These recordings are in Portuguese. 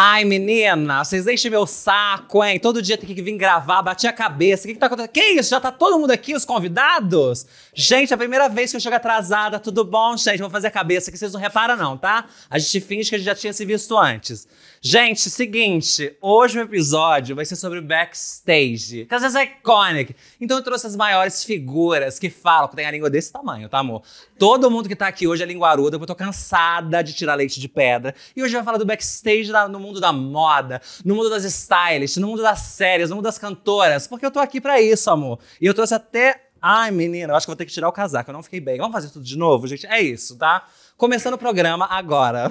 Ai, menina, vocês deixam meu saco, hein? Todo dia tem que vir gravar, bater a cabeça. O que, que tá acontecendo? Que isso? Já tá todo mundo aqui, os convidados? Gente, é a primeira vez que eu chego atrasada. Tudo bom, gente? Vou fazer a cabeça que vocês não reparam, não, tá? A gente finge que a gente já tinha se visto antes. Gente, seguinte, hoje o episódio vai ser sobre backstage. Casas é iconic. Então eu trouxe as maiores figuras que falam, que tem a língua desse tamanho, tá, amor? Todo mundo que tá aqui hoje é linguaruda, porque eu tô cansada de tirar leite de pedra. E hoje eu falar do backstage da, no mundo da moda, no mundo das stylists, no mundo das séries, no mundo das cantoras, porque eu tô aqui para isso, amor. E eu trouxe até Ai, menina, eu acho que vou ter que tirar o casaco, eu não fiquei bem. Vamos fazer tudo de novo, gente? É isso, tá? Começando o programa agora.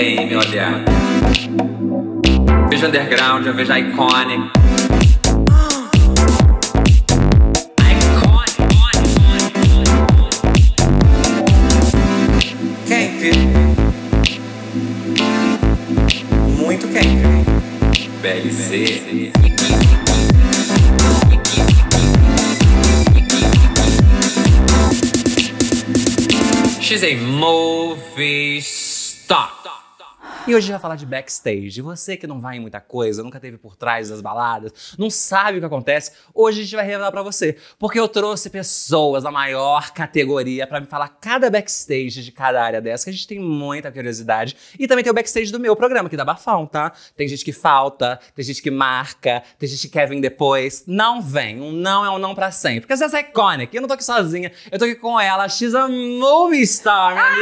é me Vejo underground, eu vejo iconic. Quente. Muito quente. BLC. She's a movie star. E hoje a gente vai falar de backstage. Você que não vai em muita coisa, nunca teve por trás das baladas, não sabe o que acontece, hoje a gente vai revelar para você. Porque eu trouxe pessoas da maior categoria para me falar cada backstage de cada área dessa, que a gente tem muita curiosidade. E também tem o backstage do meu programa, que dá bafão, tá? Tem gente que falta, tem gente que marca, tem gente que quer vir depois. Não vem. Um não é um não para sempre. Porque essa é icônica. Eu não tô aqui sozinha. Eu tô aqui com ela, a X a Movie Star, minha ah!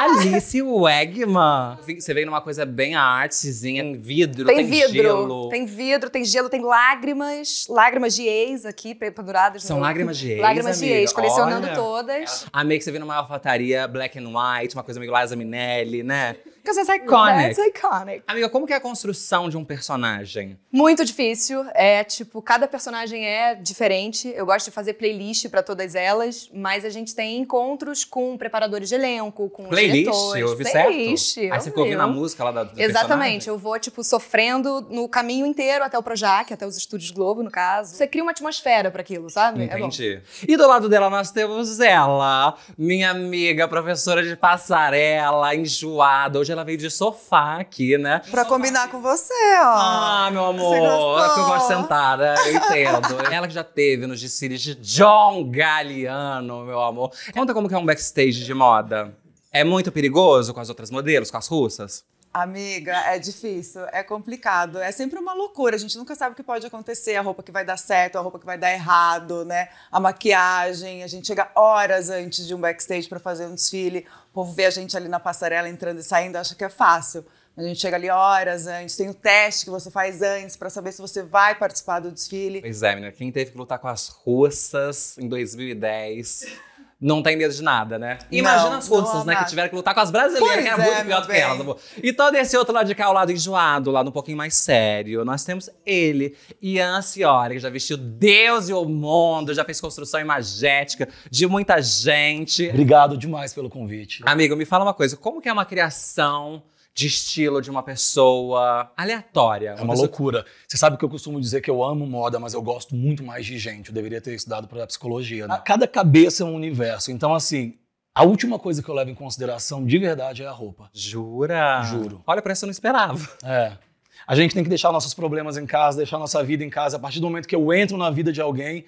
amiga Alice Wegman. Você veio numa uma coisa bem artezinha, tem vidro, tem, tem vidro, gelo. Tem vidro, tem gelo, tem lágrimas, lágrimas de ex aqui penduradas. São no... lágrimas de ex, Lágrimas amiga. de ex, colecionando Olha. todas. Amei que você vê numa alfataria black and white, uma coisa meio Liza Minelli, né? Because it's iconic. That's iconic. Amiga, como que é a construção de um personagem? Muito difícil. É tipo, cada personagem é diferente. Eu gosto de fazer playlist para todas elas, mas a gente tem encontros com preparadores de elenco, com playlist, diretores. Eu ouvi playlist, certo? Aí você ficou ouvindo a música lá da do Exatamente. Personagem. Eu vou, tipo, sofrendo no caminho inteiro até o Projac, até os Estúdios Globo, no caso. Você cria uma atmosfera para aquilo, sabe? É Entendi. É e do lado dela nós temos ela, minha amiga, professora de passarela, enjoada. Hoje hoje ela veio de sofá aqui, né? Pra combinar com você, ó. Ah, meu amor. É que eu gosto né? eu entendo. ela que já teve nos desfiles de John Galliano, meu amor. Conta como que é um backstage de moda. É muito perigoso com as outras modelos, com as russas? Amiga, é difícil, é complicado, é sempre uma loucura, a gente nunca sabe o que pode acontecer, a roupa que vai dar certo, a roupa que vai dar errado, né? A maquiagem, a gente chega horas antes de um backstage para fazer um desfile, o povo vê a gente ali na passarela entrando e saindo, acha que é fácil. A gente chega ali horas antes, tem o teste que você faz antes para saber se você vai participar do desfile. Pois é, menina, quem teve que lutar com as russas em 2010 não tem medo de nada, né? Imagina não, as russas, né? Que tiveram que lutar com as brasileiras, é pois que é, muito pior do que elas. E todo esse outro lado de cá, o lado enjoado, o lado um pouquinho mais sério. Nós temos ele, Ian Ciori, que já vestiu Deus e o mundo, já fez construção imagética de muita gente. Obrigado demais pelo convite. Amigo, me fala uma coisa, como que é uma criação de estilo de uma pessoa aleatória. É uma é uma pessoa... loucura. Você sabe que eu costumo dizer que eu amo moda, mas eu gosto muito mais de gente. Eu deveria ter estudado para psicologia, né? Cada cabeça é um universo. Então, assim, a última coisa que eu levo em consideração de verdade é a roupa. Jura? Juro. Olha, parece que eu não esperava. É. A gente tem que deixar nossos problemas em casa, deixar nossa vida em casa. A partir do momento que eu entro na vida de alguém,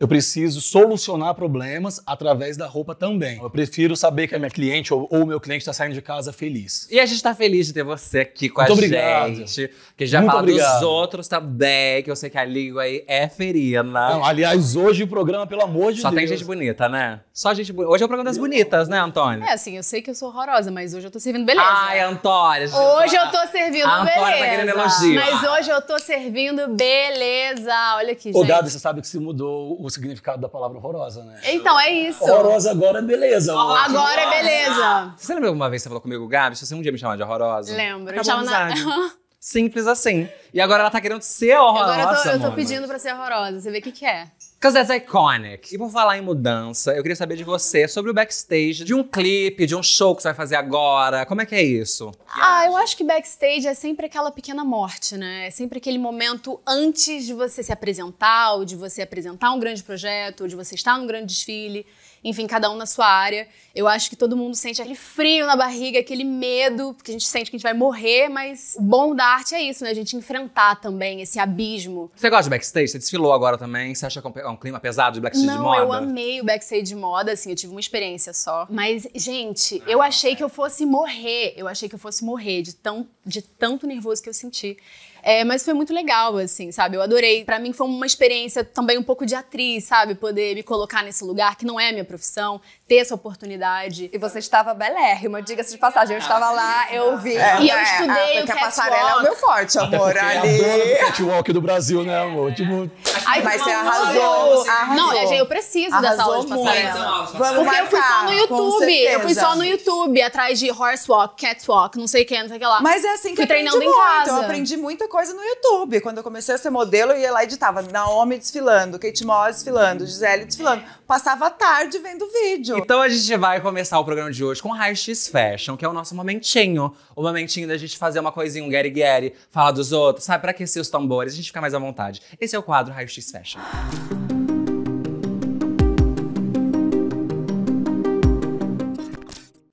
eu preciso solucionar problemas através da roupa também. Eu prefiro saber que a minha cliente ou o meu cliente está saindo de casa feliz. E a gente está feliz de ter você aqui com Muito a obrigado. gente. Que já Muito fala obrigado. dos outros também, que eu sei que a língua aí é ferina. Não, aliás, hoje o programa, pelo amor de Só Deus. Só tem gente bonita, né? Só gente bonita. Hoje é o programa das bonitas, né, Antônio? É, assim, eu sei que eu sou horrorosa, mas hoje eu tô servindo beleza. Ai, Antônio. Hoje eu tô servindo a beleza. Antônio tá querendo elogio. Mas hoje eu tô servindo beleza. Olha aqui, gente. Ô, Gado, você sabe que se mudou o o significado da palavra horrorosa, né? Então, é isso. Horrorosa agora é beleza. Agora é beleza. Você lembra alguma vez que você falou comigo, Gabi, se você um dia me chamar de horrorosa? Lembro. Acabou eu a Simples assim. E agora ela tá querendo ser horrorosa, Agora eu tô, eu tô pedindo pra ser horrorosa. Você vê o que que é. Cause that's iconic. E por falar em mudança, eu queria saber de você sobre o backstage de um clipe, de um show que você vai fazer agora. Como é que é isso? Ah, eu acho que backstage é sempre aquela pequena morte, né? É sempre aquele momento antes de você se apresentar, ou de você apresentar um grande projeto, ou de você estar num grande desfile. Enfim, cada um na sua área. Eu acho que todo mundo sente aquele frio na barriga, aquele medo, porque a gente sente que a gente vai morrer, mas o bom da arte é isso, né? A gente enfrentar também esse abismo. Você gosta de backstage? Você desfilou agora também? Você acha que é um é clima pesado de backstage Não, de moda? Eu amei o backstage de moda, assim, eu tive uma experiência só. Mas, gente, eu achei que eu fosse morrer. Eu achei que eu fosse morrer de, tão, de tanto nervoso que eu senti. É, mas foi muito legal, assim, sabe? Eu adorei. Para mim foi uma experiência também um pouco de atriz, sabe? Poder me colocar nesse lugar que não é minha profissão, ter essa oportunidade faculdade e você estava belérrima, diga-se de passagem. Eu estava lá, eu ah, vi. É, e eu estudei é, o Porque a passarela é o meu forte, amor. É ali. É a catwalk do Brasil, né, amor? Tipo... Ai, Mas você arrasou, arrasou. Não, eu preciso arrasou dessa aula de passarela. Muito. Então, Vamos porque marcar, eu fui só no YouTube. Eu fui só no YouTube, atrás de horse walk, catwalk, não sei o que, não sei o que lá. Mas é assim que fui eu aprendi muito. Casa. Eu aprendi muita coisa no YouTube. Quando eu comecei a ser modelo, eu ia lá e editava Naomi desfilando, Kate Moss desfilando, Gisele desfilando passava a tarde vendo vídeo. Então a gente vai começar o programa de hoje com High X Fashion, que é o nosso momentinho. O momentinho da gente fazer uma coisinha, um Gary Gary, falar dos outros, sabe? Pra aquecer os tambores, a gente fica mais à vontade. Esse é o quadro High X Fashion.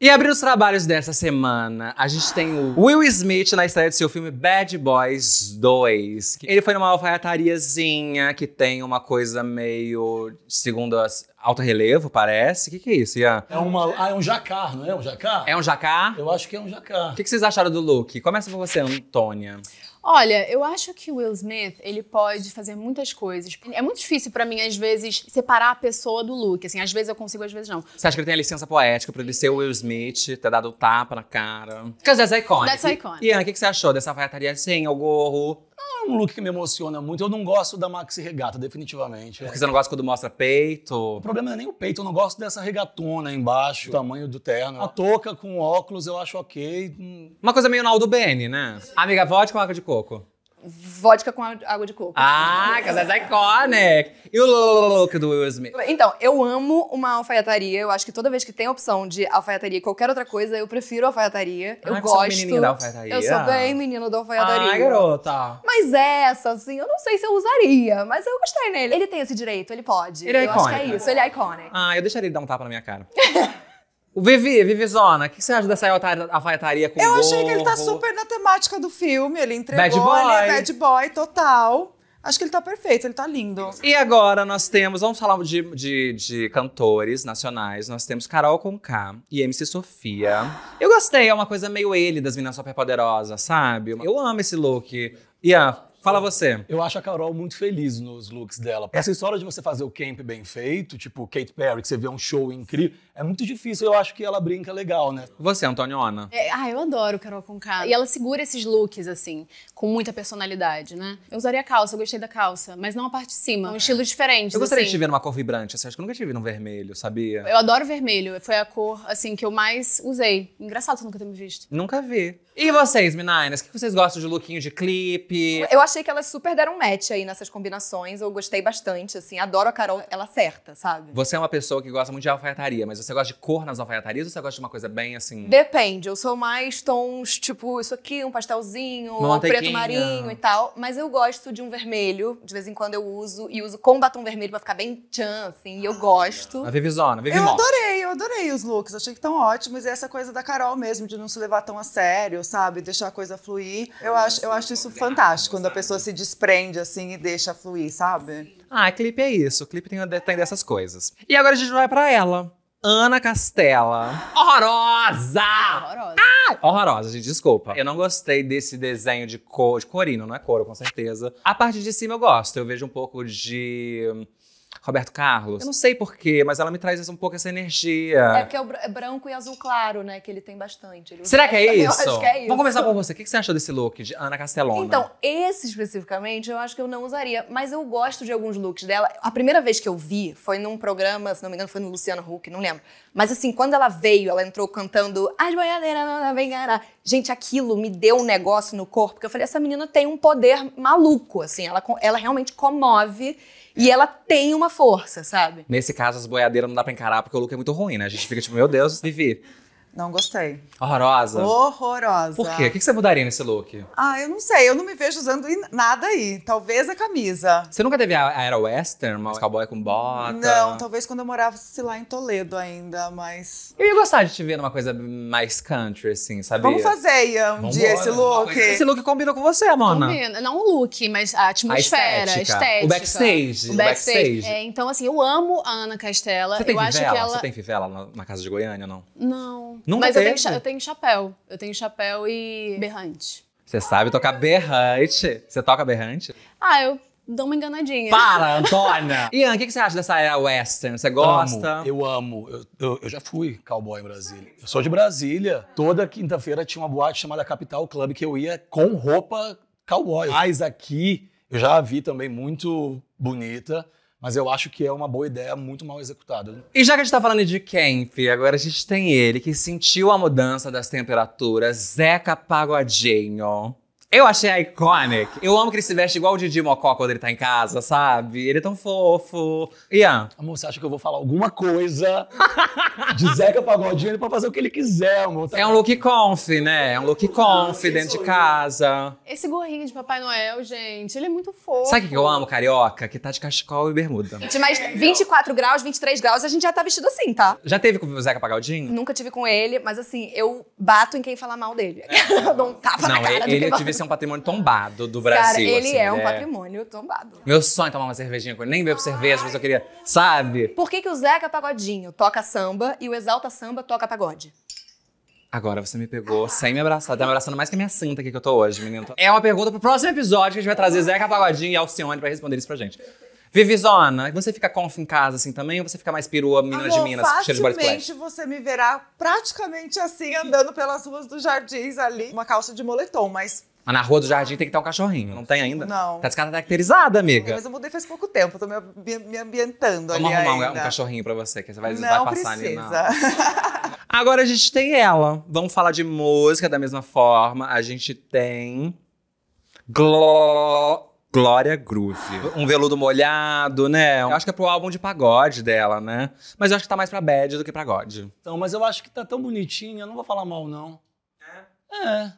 E abrindo os trabalhos dessa semana, a gente tem o Will Smith na estreia do seu filme Bad Boys 2. Ele foi numa alfaiatariazinha que tem uma coisa meio, segundo as, alto relevo, parece. O que, que, é isso, Ian? É, uma, ah, é um jacar, não é? Um jacar? É um jacar? Eu acho que é um jacar. O que, que vocês acharam do look? Começa com você, Antônia. Olha, eu acho que o Will Smith, ele pode fazer muitas coisas. É muito difícil para mim, às vezes, separar a pessoa do look. Assim, às vezes eu consigo, às vezes não. Você acha que ele tem a licença poética pra ele ser o Will Smith, ter dado o tapa na cara? Because that's é iconic. That's é iconic. Ian, o que, que você achou dessa vaiataria sem o gorro? é um look que me emociona muito. Eu não gosto da maxi regata, definitivamente. Porque você não gosta quando mostra peito? O problema não é nem o peito, eu não gosto dessa regatona embaixo, o tamanho do terno. A touca com óculos eu acho ok. Uma coisa meio Naldo Bene, né? Amiga, vodka com água de coco vodka com água de coco. Ah, que é iconic! E o louco do Will Smith? Então, eu amo uma alfaiataria. Eu acho que toda vez que tem a opção de alfaiataria e qualquer outra coisa, eu prefiro alfaiataria. Ah, eu gosto. bem menino da alfaiataria? Eu sou bem menino da alfaiataria. Ah, garota! Mas essa, assim, eu não sei se eu usaria, mas eu gostei nele. Ele tem esse direito, ele pode. Ele é eu acho que é isso, ele é iconic. Ah, eu deixaria ele dar um tapa na minha cara. O Vivi, Vivizona, o que você acha dessa alfaiataria com o Eu gorro? achei que ele tá super na temática do filme, ele entregou, bad é boy. bad boy total. Acho que ele tá perfeito, ele tá lindo. E agora nós temos, vamos falar de, de, de cantores nacionais. Nós temos Carol Conká e MC Sofia. Eu gostei, é uma coisa meio ele das meninas Poderosas, sabe? Eu amo esse look. E a Fala você. Eu acho a Carol muito feliz nos looks dela. Essa história de você fazer o camp bem feito, tipo Kate Perry, que você vê um show incrível, é muito difícil. Eu acho que ela brinca legal, né? Você, Antoniona? É, ah, eu adoro Carol com K. E ela segura esses looks, assim, com muita personalidade, né? Eu usaria a calça, eu gostei da calça, mas não a parte de cima. É um estilo diferente. Eu gostaria assim. de te ver numa cor vibrante, assim. Acho que eu nunca te vi num vermelho, sabia? Eu adoro vermelho. Foi a cor, assim, que eu mais usei. Engraçado você nunca ter me visto. Nunca vi. E vocês, meninas? O que vocês gostam de lookinho de clipe? Eu acho achei que elas super deram match aí nessas combinações. Eu gostei bastante, assim. Adoro a Carol, ela certa, sabe? Você é uma pessoa que gosta muito de alfaiataria, mas você gosta de cor nas alfaiatarias ou você gosta de uma coisa bem assim? Depende. Eu sou mais tons, tipo, isso aqui, um pastelzinho, um preto marinho e tal. Mas eu gosto de um vermelho. De vez em quando eu uso. E uso com batom vermelho pra ficar bem tchan, assim. E eu gosto. A Vivizona, a Eu adorei, eu adorei os looks. Achei que estão ótimos. E essa coisa da Carol mesmo, de não se levar tão a sério, sabe? Deixar a coisa fluir. Eu, eu acho, eu acho isso fantástico. Quando a pessoa pessoa se desprende assim e deixa fluir, sabe? Ah, clipe é isso. Clipe tem, tem dessas coisas. E agora a gente vai para ela. Ana Castela. Horrorosa! Horrorosa. Ah, horrorosa, gente, desculpa. Eu não gostei desse desenho de, cor, de corino, não é couro, com certeza. A parte de cima eu gosto. Eu vejo um pouco de Roberto Carlos. Eu não sei porquê, mas ela me traz um pouco essa energia. É porque é, é, branco e azul claro, né? Que ele tem bastante. Ele Será que é, isso? acho que é isso? Vamos começar com você. O que você acha desse look de Ana Castellona? Então, esse especificamente eu acho que eu não usaria, mas eu gosto de alguns looks dela. A primeira vez que eu vi foi num programa, se não me engano, foi no Luciano Huck, não lembro. Mas assim, quando ela veio, ela entrou cantando As boiadeiras não vem Gente, aquilo me deu um negócio no corpo, porque eu falei, essa menina tem um poder maluco, assim, ela, ela realmente comove. E ela tem uma força, sabe? Nesse caso, as boiadeiras não dá pra encarar, porque o look é muito ruim, né? A gente fica tipo, meu Deus, Vivi, não gostei. Horrorosa? Horrorosa. Por quê? O que você mudaria nesse look? Ah, eu não sei. Eu não me vejo usando nada aí. Talvez a camisa. Você nunca teve a era western? Uma cowboy com bota? Não, talvez quando eu morava, se lá, em Toledo ainda, mas... Eu ia gostar de te ver numa coisa mais country, assim, sabe? Vamos fazer, Ian, um Vamos dia embora. esse look. Esse look combina com você, Mona. Combina. Não o look, mas a atmosfera, a estética. estética. O backstage. O backstage. backstage. É, então, assim, eu amo a Ana Castela. Você tem eu fivela? Ela... Você tem fivela na casa de Goiânia, não? Não. Nunca Mas eu tenho, eu tenho chapéu. Eu tenho chapéu e berrante. Você sabe tocar berrante? Você toca berrante? Ah, eu dou uma enganadinha. Para, Antônia! Ian, o que, que você acha dessa era western? Você gosta? Amo, eu amo. Eu, eu, eu já fui cowboy em Brasília. Eu sou de Brasília. Toda quinta-feira tinha uma boate chamada Capital Club que eu ia com roupa cowboy. Mas aqui eu já a vi também muito bonita. Mas eu acho que é uma boa ideia muito mal executada. E já que a gente tá falando de Kemp, agora a gente tem ele que sentiu a mudança das temperaturas, Zeca Pagodinho. Eu achei iconic. Eu amo que ele se veste igual o Didi Mocó quando ele tá em casa, sabe? Ele é tão fofo. Ian. Amor, você acha que eu vou falar alguma coisa de Zeca Pagodinho? Ele pode fazer o que ele quiser, amor. Tá? É um look conf, né? É um look conf ah, dentro de casa. Esse gorrinho de Papai Noel, gente, ele é muito fofo. Sabe o que eu amo, carioca? Que tá de cachecol e bermuda. Gente, mas 24 graus, 23 graus, a gente já tá vestido assim, tá? Já teve com o Zeca Pagodinho? Nunca tive com ele, mas assim, eu bato em quem fala mal dele. É. eu Não, na cara ele, do ele é um patrimônio tombado do Brasil. Cara, ele assim, é um é... patrimônio tombado. Meu sonho é tomar uma cervejinha com ele. Nem bebo cerveja, mas eu queria, sabe? Por que, que o Zeca Pagodinho toca samba e o Exalta Samba toca pagode? Agora você me pegou sem me abraçar. Tá me abraçando mais que a minha cinta aqui que eu tô hoje, menino. É uma pergunta pro próximo episódio que a gente vai trazer Zeca Pagodinho e Alcione pra responder isso pra gente. Vivizona, você fica conf em casa assim também? Ou você fica mais perua, ah, menina de Minas, cheiro de Facilmente você me verá praticamente assim, andando pelas ruas dos jardins ali. Uma calça de moletom, mas mas ah, na rua do jardim tem que estar um cachorrinho. Não tem ainda? Não. Tá descaracterizada, amiga. Mas eu mudei faz pouco tempo, tô me, me ambientando Vamos ali. Vamos arrumar ainda. um cachorrinho pra você, que você vai, não vai passar precisa. ali. Não. Agora a gente tem ela. Vamos falar de música da mesma forma. A gente tem. Glo... Glória Groove. Um veludo molhado, né? Eu acho que é pro álbum de pagode dela, né? Mas eu acho que tá mais pra bad do que pra god. Então, mas eu acho que tá tão bonitinha, eu não vou falar mal, não. É? É. Eu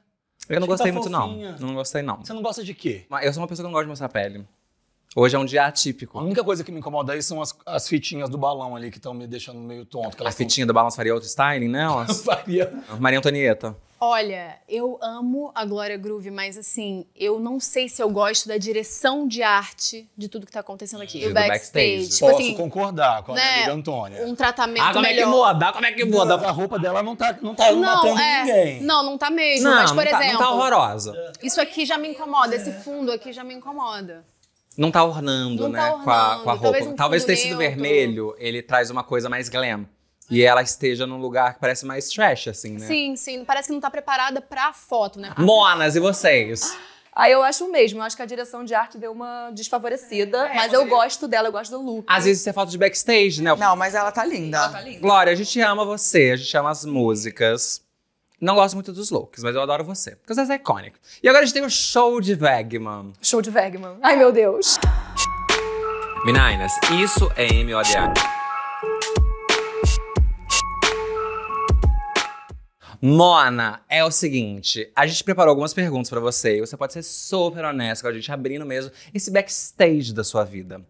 acho não gostei tá muito, fofinha. não. não gostei, não. Você não gosta de quê? Eu sou uma pessoa que não gosta de mostrar a pele. Hoje é um dia atípico. A única coisa que me incomoda aí são as, as fitinhas do balão ali que estão me deixando meio tonto. A fitinha do balão faria outro styling, né? faria. Maria Antonieta. Olha, eu amo a Glória Groove, mas assim, eu não sei se eu gosto da direção de arte de tudo que tá acontecendo aqui. O backstage. backstage. Tipo Posso assim, concordar com a né, amiga Antônia. Um tratamento ah, como melhor. é que muda? Como é que muda? A roupa dela tá, não tá, não tá não, matando é, ninguém. Não, não tá mesmo. Não, mas, por não exemplo... Tá, não tá horrorosa. Isso aqui já me incomoda, esse fundo aqui já me incomoda. Não tá ornando, não né? Tá ornando, com, a, com a roupa. Talvez, um talvez o tecido vermelho, ele traz uma coisa mais glam. E uhum. ela esteja num lugar que parece mais trash, assim, né? Sim, sim. Parece que não tá preparada pra foto, né? Monas, e vocês? Aí ah, eu acho o mesmo, eu acho que a direção de arte deu uma desfavorecida, é, mas eu é. gosto dela, eu gosto do look. Às vezes isso é foto de backstage, né? Não, mas ela tá linda. Ela tá linda. Glória, a gente ama você, a gente ama as músicas. Não gosto muito dos looks, mas eu adoro você. Porque você é icônico. E agora a gente tem o show de Wegman. Show de Wegman. Ai, meu Deus. Meninas, isso é MODA. Mona, é o seguinte, a gente preparou algumas perguntas para você e você pode ser super honesto com a gente, abrindo mesmo esse backstage da sua vida.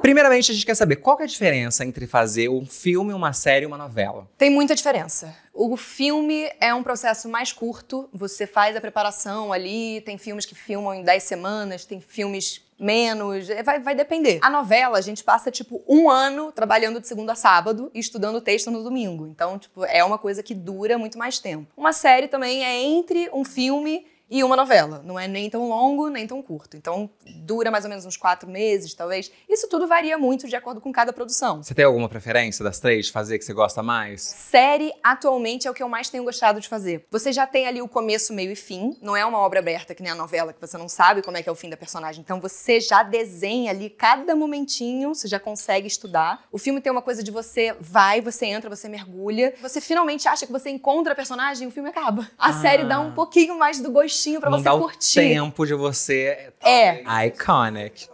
Primeiramente, a gente quer saber qual que é a diferença entre fazer um filme, uma série e uma novela. Tem muita diferença. O filme é um processo mais curto, você faz a preparação ali, tem filmes que filmam em 10 semanas, tem filmes menos, é, vai, vai depender. A novela, a gente passa, tipo, um ano trabalhando de segunda a sábado e estudando texto no domingo. Então, tipo, é uma coisa que dura muito mais tempo. Uma série também é entre um filme e uma novela. Não é nem tão longo, nem tão curto. Então, dura mais ou menos uns quatro meses, talvez. Isso tudo varia muito de acordo com cada produção. Você tem alguma preferência das três, fazer que você gosta mais? Série, atualmente, é o que eu mais tenho gostado de fazer. Você já tem ali o começo, meio e fim. Não é uma obra aberta, que nem a novela, que você não sabe como é que é o fim da personagem. Então, você já desenha ali cada momentinho, você já consegue estudar. O filme tem uma coisa de você vai, você entra, você mergulha. Você finalmente acha que você encontra a personagem e o filme acaba. A ah. série dá um ah. pouquinho mais do gostinho pra para você dá curtir. O tempo de você é, é iconic.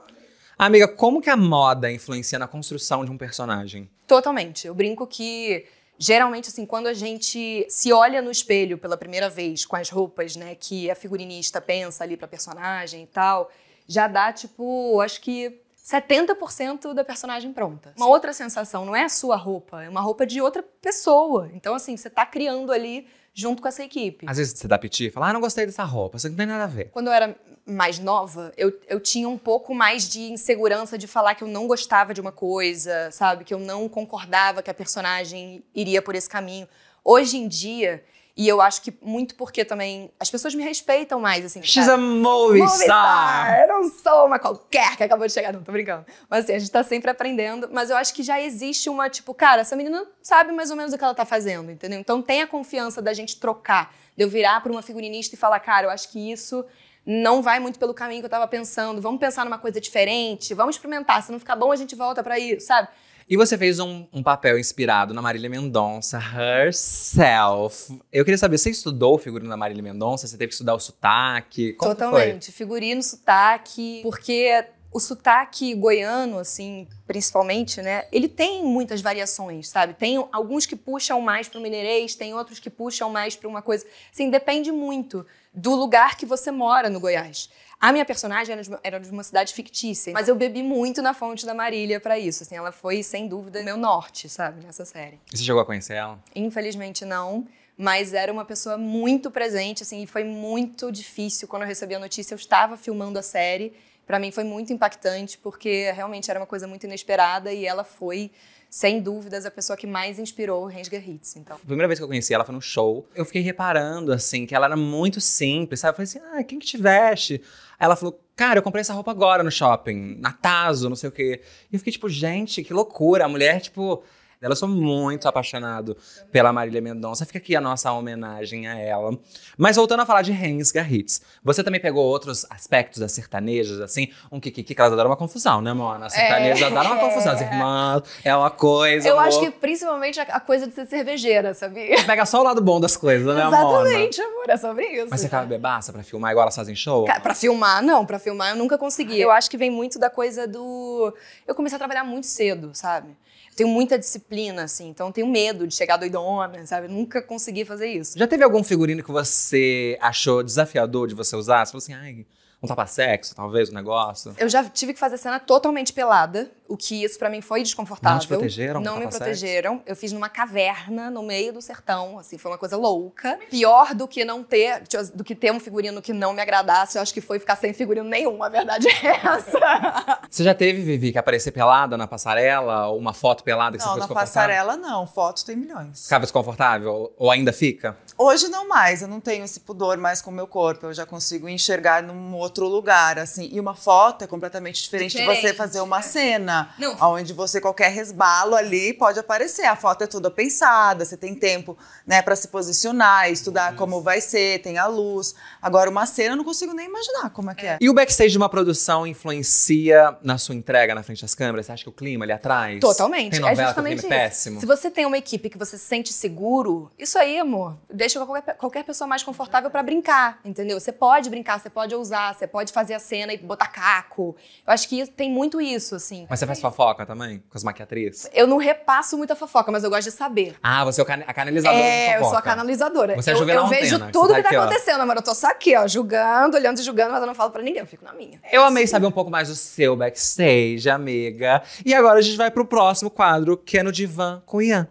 Amiga, como que a moda influencia na construção de um personagem? Totalmente. Eu brinco que geralmente assim, quando a gente se olha no espelho pela primeira vez com as roupas, né, que a figurinista pensa ali para personagem e tal, já dá tipo, acho que 70% da personagem pronta. Uma outra sensação não é a sua roupa, é uma roupa de outra pessoa. Então assim, você tá criando ali junto com essa equipe. Às vezes você dá piti e fala, ah, não gostei dessa roupa, isso não tem nada a ver. Quando eu era mais nova, eu, eu tinha um pouco mais de insegurança de falar que eu não gostava de uma coisa, sabe? Que eu não concordava que a personagem iria por esse caminho. Hoje em dia, e eu acho que muito porque também as pessoas me respeitam mais, assim. She's cara, a movie, star. Eu não sou uma qualquer que acabou de chegar, não, tô brincando. Mas assim, a gente tá sempre aprendendo. Mas eu acho que já existe uma, tipo, cara, essa menina sabe mais ou menos o que ela tá fazendo, entendeu? Então tem a confiança da gente trocar, de eu virar pra uma figurinista e falar, cara, eu acho que isso não vai muito pelo caminho que eu tava pensando, vamos pensar numa coisa diferente, vamos experimentar, se não ficar bom a gente volta para isso, sabe? E você fez um, um papel inspirado na Marília Mendonça herself. Eu queria saber, você estudou o figurino da Marília Mendonça? Você teve que estudar o sotaque? Como Totalmente. Foi? Figurino, sotaque, porque o sotaque goiano, assim, principalmente, né? Ele tem muitas variações, sabe? Tem alguns que puxam mais para o mineirês, tem outros que puxam mais para uma coisa. Assim, depende muito do lugar que você mora no Goiás. A minha personagem era de, uma, era de uma cidade fictícia, mas eu bebi muito na fonte da Marília para isso. Assim, ela foi, sem dúvida, meu norte, sabe, nessa série. E você chegou a conhecer ela? Infelizmente não, mas era uma pessoa muito presente, assim, e foi muito difícil quando eu recebi a notícia. Eu estava filmando a série. Para mim foi muito impactante, porque realmente era uma coisa muito inesperada e ela foi sem dúvidas, a pessoa que mais inspirou o Hans Hits. Então. A primeira vez que eu conheci ela foi num show. Eu fiquei reparando, assim, que ela era muito simples, sabe? Eu falei assim, ah, quem que te veste? Aí ela falou, cara, eu comprei essa roupa agora no shopping, na Tazo, não sei o quê. E eu fiquei tipo, gente, que loucura. A mulher, tipo ela sou muito apaixonado pela Marília Mendonça. Fica aqui a nossa homenagem a ela. Mas voltando a falar de Hens Garrits, você também pegou outros aspectos das sertanejas, assim, um que, que, que elas adoram é uma confusão, né, Mona? As é. sertanejas é, adoram uma confusão. As irmãs, é uma coisa. Eu amor. acho que principalmente a, a, coisa de ser cervejeira, sabia? Pega só o lado bom das coisas, né, Exatamente, Mona? Exatamente, amor, é sobre isso. Mas você acaba bebaça pra filmar igual elas fazem show? pra filmar, não, pra filmar eu nunca consegui. Eu acho que vem muito da coisa do. Eu comecei a trabalhar muito cedo, sabe? tenho muita disciplina, assim, então tenho medo de chegar doidona, sabe? Nunca consegui fazer isso. Já teve algum figurino que você achou desafiador de você usar? Você falou assim, ai, um tapa-sexo, talvez, um negócio? Eu já tive que fazer cena totalmente pelada, o que isso para mim foi desconfortável. Não te protegeram? Não me protegeram. Eu fiz numa caverna no meio do sertão, assim, foi uma coisa louca. Pior do que não ter, do que ter um figurino que não me agradasse, eu acho que foi ficar sem figurino nenhum, a verdade é essa. Você já teve, Vivi, que aparecer pelada na passarela? Ou uma foto pelada que não, você foi Não, na passarela não. Foto tem milhões. Ficava desconfortável? Ou ainda fica? Hoje não mais. Eu não tenho esse pudor mais com o meu corpo. Eu já consigo enxergar num outro lugar, assim. E uma foto é completamente diferente, diferente. de você fazer uma cena. Não. Onde você, qualquer resbalo ali pode aparecer. A foto é toda pensada, você tem tempo, né, para se posicionar, estudar Isso. como vai ser, tem a luz. Agora, uma cena eu não consigo nem imaginar como é, que é. é. E o backstage de uma produção influencia na sua entrega na frente das câmeras? Você acha que o clima ali atrás? Totalmente. Tem é novela, é justamente clima péssimo. Se você tem uma equipe que você se sente seguro, isso aí, amor, deixa qualquer, qualquer pessoa mais confortável para brincar, entendeu? Você pode brincar, você pode ousar, você pode fazer a cena e botar caco. Eu acho que tem muito isso, assim. Mas você você faz fofoca também? Com as maquiatrizes Eu não repasso muita fofoca, mas eu gosto de saber. Ah, você é a canalizadora É, eu sou a canalizadora. Você é eu, eu antena, vejo tudo tá que tá, aqui, acontecendo, amor. eu tô só aqui, ó, julgando, olhando e julgando, mas eu não falo pra ninguém, eu fico na minha. Eu é amei saber um pouco mais do seu backstage, amiga. E agora a gente vai pro próximo quadro, que é no divã com Ian.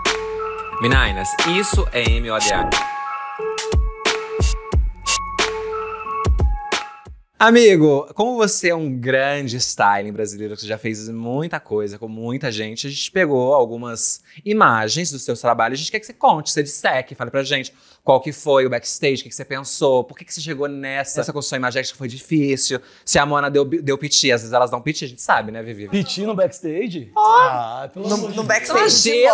Meninas, isso é MODA. Amigo, como você é um grande styling brasileiro, que já fez muita coisa com muita gente, a gente pegou algumas imagens dos seus trabalhos. A gente quer que você conte, você disseque, fale pra gente qual que foi o backstage, o que, que você pensou, por que, que você chegou nessa, nessa construção imagética que foi difícil, se a Mona deu, deu piti, às vezes elas dão piti, a gente sabe, né, Vivi? Piti no backstage? Oh. Ah, pelo no, no backstage Imagina. de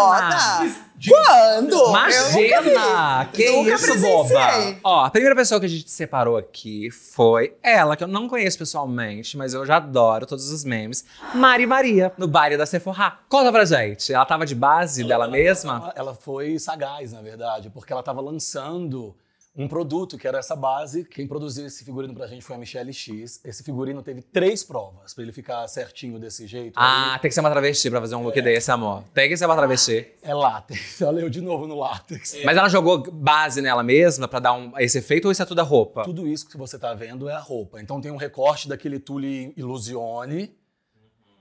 moda. De... Quando? Imagina! Que nunca isso, boba! Ó, a primeira pessoa que a gente separou aqui foi ela, que eu não conheço pessoalmente, mas eu já adoro todos os memes. Mari Maria, no baile da Sephora. Conta pra gente, ela tava de base ela, dela mesma? Ela, ela foi sagaz, na verdade, porque ela tava lançando um produto que era essa base. Quem produziu esse figurino pra gente foi a Michelle X. Esse figurino teve três provas pra ele ficar certinho desse jeito. Ah, aí. tem que ser uma travesti pra fazer um look é. desse, amor. Tem que ser uma travesti. É látex. Ela leu de novo no látex. É. Mas ela jogou base nela mesma pra dar um, esse efeito ou isso é tudo a roupa? Tudo isso que você tá vendo é a roupa. Então tem um recorte daquele tule Illusione.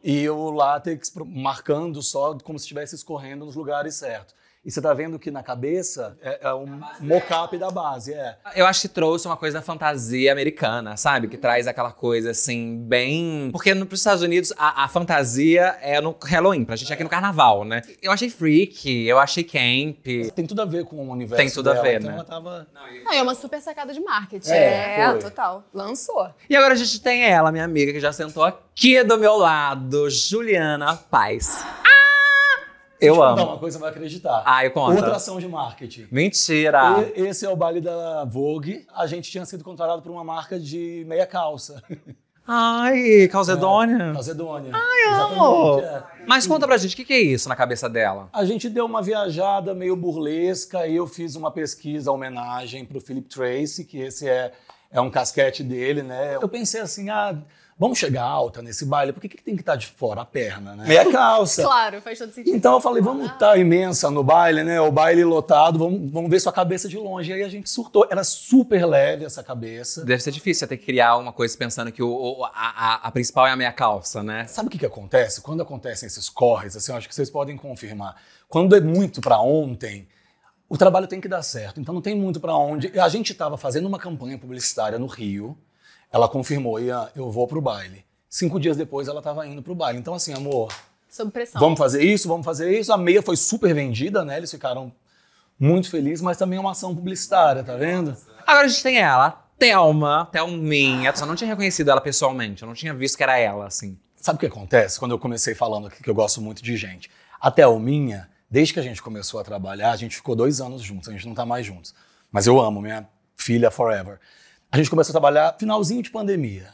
E o látex marcando só como se estivesse escorrendo nos lugares certos. E você tá vendo que na cabeça é, é um mocap da base, é. Eu acho que trouxe uma coisa da fantasia americana, sabe? Que traz aquela coisa assim, bem. Porque nos Estados Unidos a, a, fantasia é no Halloween, pra gente é aqui no carnaval, né? Eu achei freak, eu achei camp. Tem tudo a ver com o universo. Tem tudo dela, a ver, então né? Ela tava... Não, é uma super sacada de marketing. É, é total. Lançou. E agora a gente tem ela, minha amiga, que já sentou aqui do meu lado, Juliana Paz. Ah! eu amo. Vou uma coisa, vai acreditar. Ah, eu conto. Outra ação de marketing. Mentira! E, esse é o baile da Vogue. A gente tinha sido contratado por uma marca de meia calça. Ai, Calzedônia. É, Calzedônia. Ai, amo. É. Mas conta pra gente, o que, que, é isso na cabeça dela? A gente deu uma viajada meio burlesca e eu fiz uma pesquisa, homenagem pro Philip Tracy, que esse é, é um casquete dele, né? Eu pensei assim, ah vamos chegar alta nesse baile, por que, que tem que estar tá de fora a perna, né? Meia é calça. claro, faz todo sentido. Então eu falei, vamos estar ah. tá imensa no baile, né? O baile lotado, vamos, vamos ver sua cabeça de longe. E aí a gente surtou. Era super leve essa cabeça. Deve ser difícil até criar uma coisa pensando que o, o a, a, a, principal é a meia calça, né? Sabe o que, que acontece? Quando acontecem esses corres, assim, eu acho que vocês podem confirmar. Quando é muito para ontem, o trabalho tem que dar certo. Então não tem muito para onde. A gente estava fazendo uma campanha publicitária no Rio. Ela confirmou, Ian, eu vou pro baile. Cinco dias depois ela estava indo pro baile. Então, assim, amor. Sob pressão. Vamos fazer isso, vamos fazer isso. A meia foi super vendida, né? Eles ficaram muito felizes, mas também é uma ação publicitária, tá vendo? Agora a gente tem ela, Thelma, Thelminha. Eu só não tinha reconhecido ela pessoalmente, eu não tinha visto que era ela, assim. Sabe o que acontece? Quando eu comecei falando aqui que eu gosto muito de gente. A Thelminha, desde que a gente começou a trabalhar, a gente ficou dois anos juntos, a gente não tá mais juntos. Mas eu amo minha filha forever a gente começou a trabalhar finalzinho de pandemia.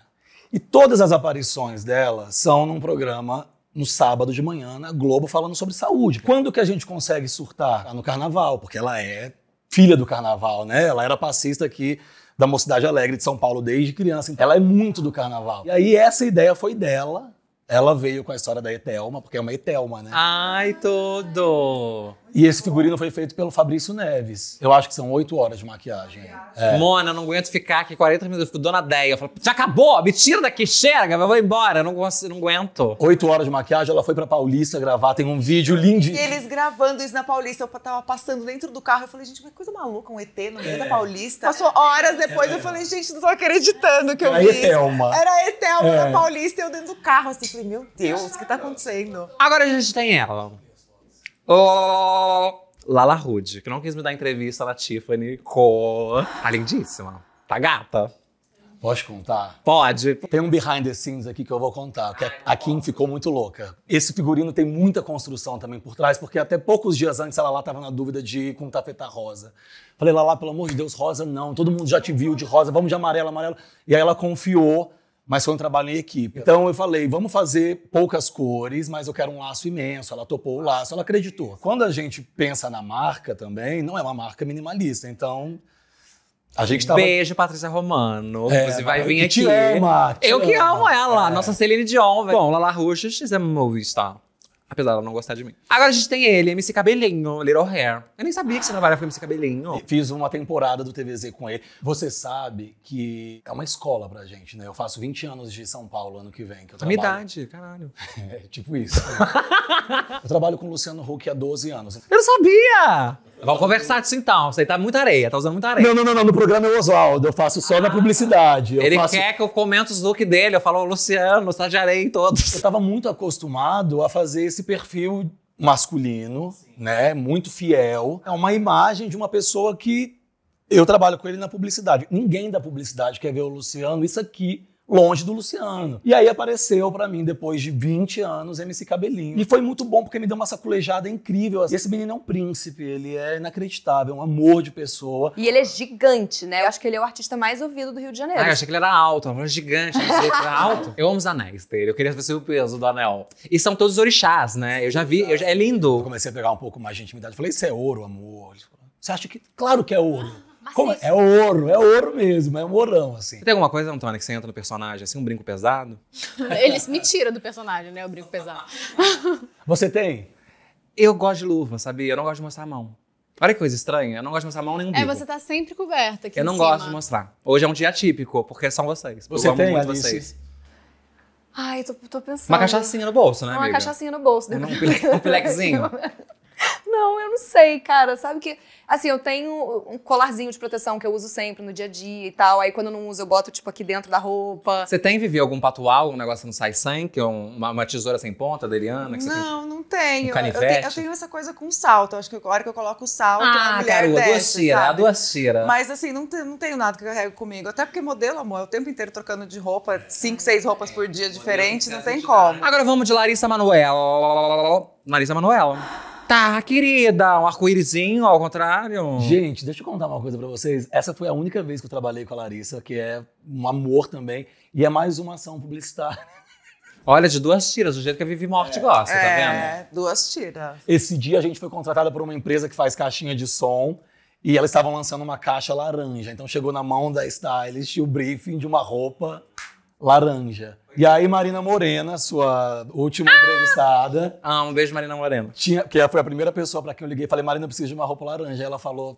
E todas as aparições dela são num programa no sábado de manhã na Globo falando sobre saúde. Quando que a gente consegue surtar? No carnaval, porque ela é filha do carnaval, né? Ela era passista aqui da Mocidade Alegre de São Paulo desde criança, então ela é muito do carnaval. E aí essa ideia foi dela. Ela veio com a história da Etelma, porque é uma Etelma, né? Ai, tudo. E esse figurino foi feito pelo Fabrício Neves. Eu acho que são oito horas de maquiagem. É. Mona, não aguento ficar aqui 40 minutos. Eu fico dona Deia. Eu falo, já acabou? Me tira daqui, chega, eu vou embora. não, não aguento. Oito horas de maquiagem, ela foi pra Paulista gravar. Tem um vídeo lindo. E eles gravando isso na Paulista. Eu tava passando dentro do carro. Eu falei, gente, que coisa maluca, um ET no meio é. da Paulista. Passou horas depois. É. Eu falei, gente, não tô acreditando que eu Era vi. Era Etelma. Era Etelma é. na Paulista. Eu dentro do carro. Assim, eu falei, meu Deus, o que tá acontecendo? Agora a gente tem ela. Oh, Lala Rude, que não quis me dar entrevista na Tiffany Co. Tá lindíssima. Tá gata. Posso contar? Pode. Tem um behind the scenes aqui que eu vou contar, que a Kim ficou muito louca. Esse figurino tem muita construção também por trás, porque até poucos dias antes ela lá estava na dúvida de ir com tafeta rosa. Falei, Lala, pelo amor de Deus, rosa não, todo mundo já te viu de rosa, vamos de amarelo, amarelo. E aí ela confiou mas foi um trabalho em equipe. Então eu falei, vamos fazer poucas cores, mas eu quero um laço imenso. Ela topou o laço, ela acreditou. Quando a gente pensa na marca também, não é uma marca minimalista, então a gente tava... Beijo, Patrícia Romano. É, você vai vir aqui. Te ama, te eu ama. que amo é. ela, é. nossa Celine Dion. Véio. Bom, Lala Rocha, fizemos uma Apesar dela não gostar de mim. Agora a gente tem ele, MC Cabelinho, Little Hair. Eu nem sabia que você trabalhava com MC Cabelinho. Fiz uma temporada do TVZ com ele. Você sabe que é uma escola pra gente, né? Eu faço 20 anos de São Paulo ano que vem. Que eu trabalho... Minha idade, caralho. É, tipo isso. eu trabalho com o Luciano Huck há 12 anos. Eu não sabia! Vamos conversar disso então. Você tá muita areia, tá usando muita areia. Não, não, não, não. No programa é o Oswaldo. Eu faço só ah, na publicidade. Eu ele faço... quer que eu comente os looks dele. Eu falo, Luciano, você tá de areia em todos. Eu tava muito acostumado a fazer esse esse perfil masculino, Sim. né? Muito fiel. É uma imagem de uma pessoa que eu trabalho com ele na publicidade. Ninguém da publicidade quer ver o Luciano isso aqui longe do Luciano. E aí apareceu para mim, depois de 20 anos, MC Cabelinho. E foi muito bom porque me deu uma saculejada incrível. Assim. Esse menino é um príncipe, ele é inacreditável, um amor de pessoa. E ele é gigante, né? Eu acho que ele é o artista mais ouvido do Rio de Janeiro. Ah, eu achei que ele era alto, era gigante, era alto. Eu amo os anéis dele, eu queria saber o peso do anel. E são todos orixás, né? Eu já vi, eu já, é lindo. Eu comecei a pegar um pouco mais de intimidade. Falei, isso é ouro, amor. Você acha que. Claro que é ouro. Como? É? é ouro, é ouro mesmo, é um ourão, assim. Tem alguma coisa, Antônia, que você entra no personagem, assim, um brinco pesado? Eles me tiram do personagem, né, o brinco pesado. você tem? Eu gosto de luva, sabia? Eu não gosto de mostrar a mão. Olha que coisa estranha, eu não gosto de mostrar a mão nenhum bico. É, você tá sempre coberta aqui Eu não cima. gosto de mostrar. Hoje é um dia típico, porque é são vocês. Você eu amo tem, muito vocês. Ai, tô, tô pensando. Uma cachaçinha no bolso, né, amiga? Uma cachaçinha no bolso. É um pilequezinho. Não, eu não sei, cara. Sabe que. Assim, eu tenho um colarzinho de proteção que eu uso sempre no dia a dia e tal. Aí quando eu não uso, eu boto, tipo, aqui dentro da roupa. Você tem, vivido algum patual, um negócio que não sai que Uma, uma tesoura sem ponta, Deliana? Que não, tem... não tenho. Um canivete? Eu, eu, tenho, eu, tenho essa coisa com salto. acho que a hora que eu coloco o salto, ah, a mulher cara, desce, duas tira, a duas tira. Mas assim, não, não tenho nada que eu carrego comigo. Até porque modelo, amor, é o tempo inteiro trocando de roupa, cinco, seis roupas por dia diferentes, não tem como. Agora vamos de Larissa Manoela. Larissa Manoela tá, querida. Um arco-írisinho ao contrário. Gente, deixa eu contar uma coisa para vocês. Essa foi a única vez que eu trabalhei com a Larissa, que é um amor também. E é mais uma ação publicitária. Olha, de duas tiras, do jeito que a Vivi Morte é. gosta, tá é, vendo? É, duas tiras. Esse dia a gente foi contratada por uma empresa que faz caixinha de som. E elas estavam lançando uma caixa laranja. Então chegou na mão da stylist o briefing de uma roupa laranja. E aí, Marina Morena, sua última entrevistada. Ah, um beijo, Marina Morena. Tinha, que foi a primeira pessoa para quem eu liguei e falei, Marina, eu preciso de uma roupa laranja. ela falou: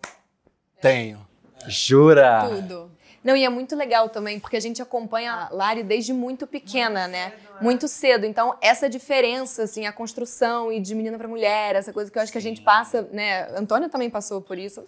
Tenho. Jura? Tudo. Não, e é muito legal também, porque a gente acompanha ah. a Lari desde muito pequena, muito né? Cedo, é. Muito cedo. Então, essa diferença, assim, a construção e de menina para mulher, essa coisa que eu acho Sim. que a gente passa, né? Antônia também passou por isso.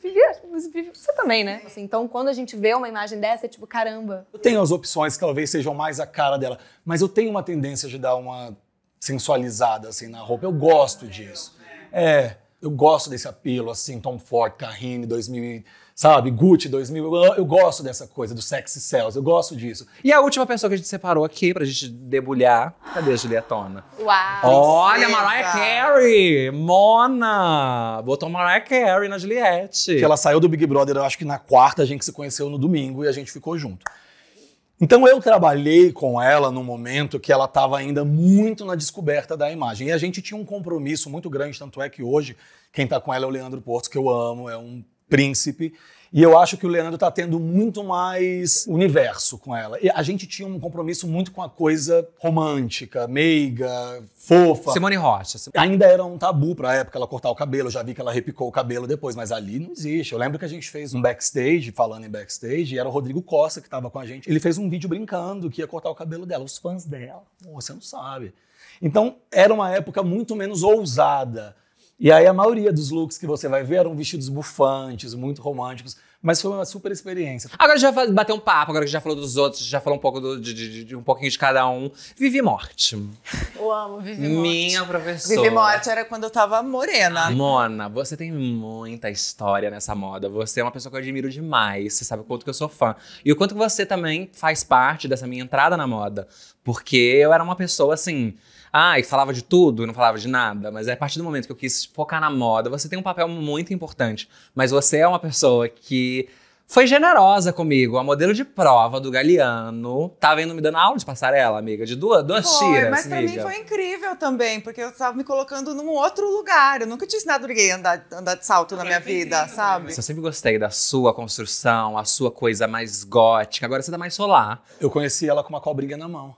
Você também, né? Assim, então, quando a gente vê uma imagem dessa, é tipo, caramba. Eu tenho as opções que talvez sejam mais a cara dela, mas eu tenho uma tendência de dar uma sensualizada, assim, na roupa. Eu gosto disso. É, eu gosto desse apelo, assim, tão forte, Carrine, 2000 sabe? Gucci 2000. Eu, eu gosto dessa coisa do sexy cells, eu gosto disso. E a última pessoa que a gente separou aqui pra gente debulhar. Cadê a Julietona? Uau! Olha, princesa. Mariah Carey! Mona! Botou Mariah Carey na Juliette. Que ela saiu do Big Brother, eu acho que na quarta, a gente se conheceu no domingo e a gente ficou junto. Então eu trabalhei com ela no momento que ela estava ainda muito na descoberta da imagem. E a gente tinha um compromisso muito grande, tanto é que hoje quem está com ela é o Leandro Porto, que eu amo, é um príncipe. E eu acho que o Leandro está tendo muito mais universo com ela. E a gente tinha um compromisso muito com a coisa romântica, meiga, fofa. Simone Rocha. Ainda era um tabu pra época ela cortar o cabelo. já vi que ela repicou o cabelo depois, mas ali não existe. Eu lembro que a gente fez um backstage, falando em backstage, e era o Rodrigo Costa que estava com a gente. Ele fez um vídeo brincando que ia cortar o cabelo dela. Os fãs dela, Pô, você não sabe. Então, era uma época muito menos ousada. E aí a maioria dos looks que você vai ver eram vestidos bufantes, muito românticos, mas foi uma super experiência. Agora já bater um papo, agora que já falou dos outros, já falou um pouco do, de, de, de, um pouquinho de cada um. Vivi Morte. Eu amo Vivi Morte. Minha professora. Vivi Morte era quando eu tava morena. Mona, você tem muita história nessa moda. Você é uma pessoa que eu admiro demais. Você sabe o quanto que eu sou fã. E o quanto que você também faz parte dessa minha entrada na moda. Porque eu era uma pessoa assim ah, e falava de tudo, não falava de nada, mas é a partir do momento que eu quis focar na moda, você tem um papel muito importante, mas você é uma pessoa que foi generosa comigo. A modelo de prova do Galeano tava tá indo me dando aula de passarela, amiga, de duas, duas foi, tiras. Mas pra mim foi incrível também, porque eu tava me colocando num outro lugar. Eu nunca tinha ensinado ninguém a andar, andar de salto na minha vida, lindo, sabe? eu sempre gostei da sua construção, a sua coisa mais gótica. Agora você dá tá mais solar. Eu conheci ela com uma cobrinha na mão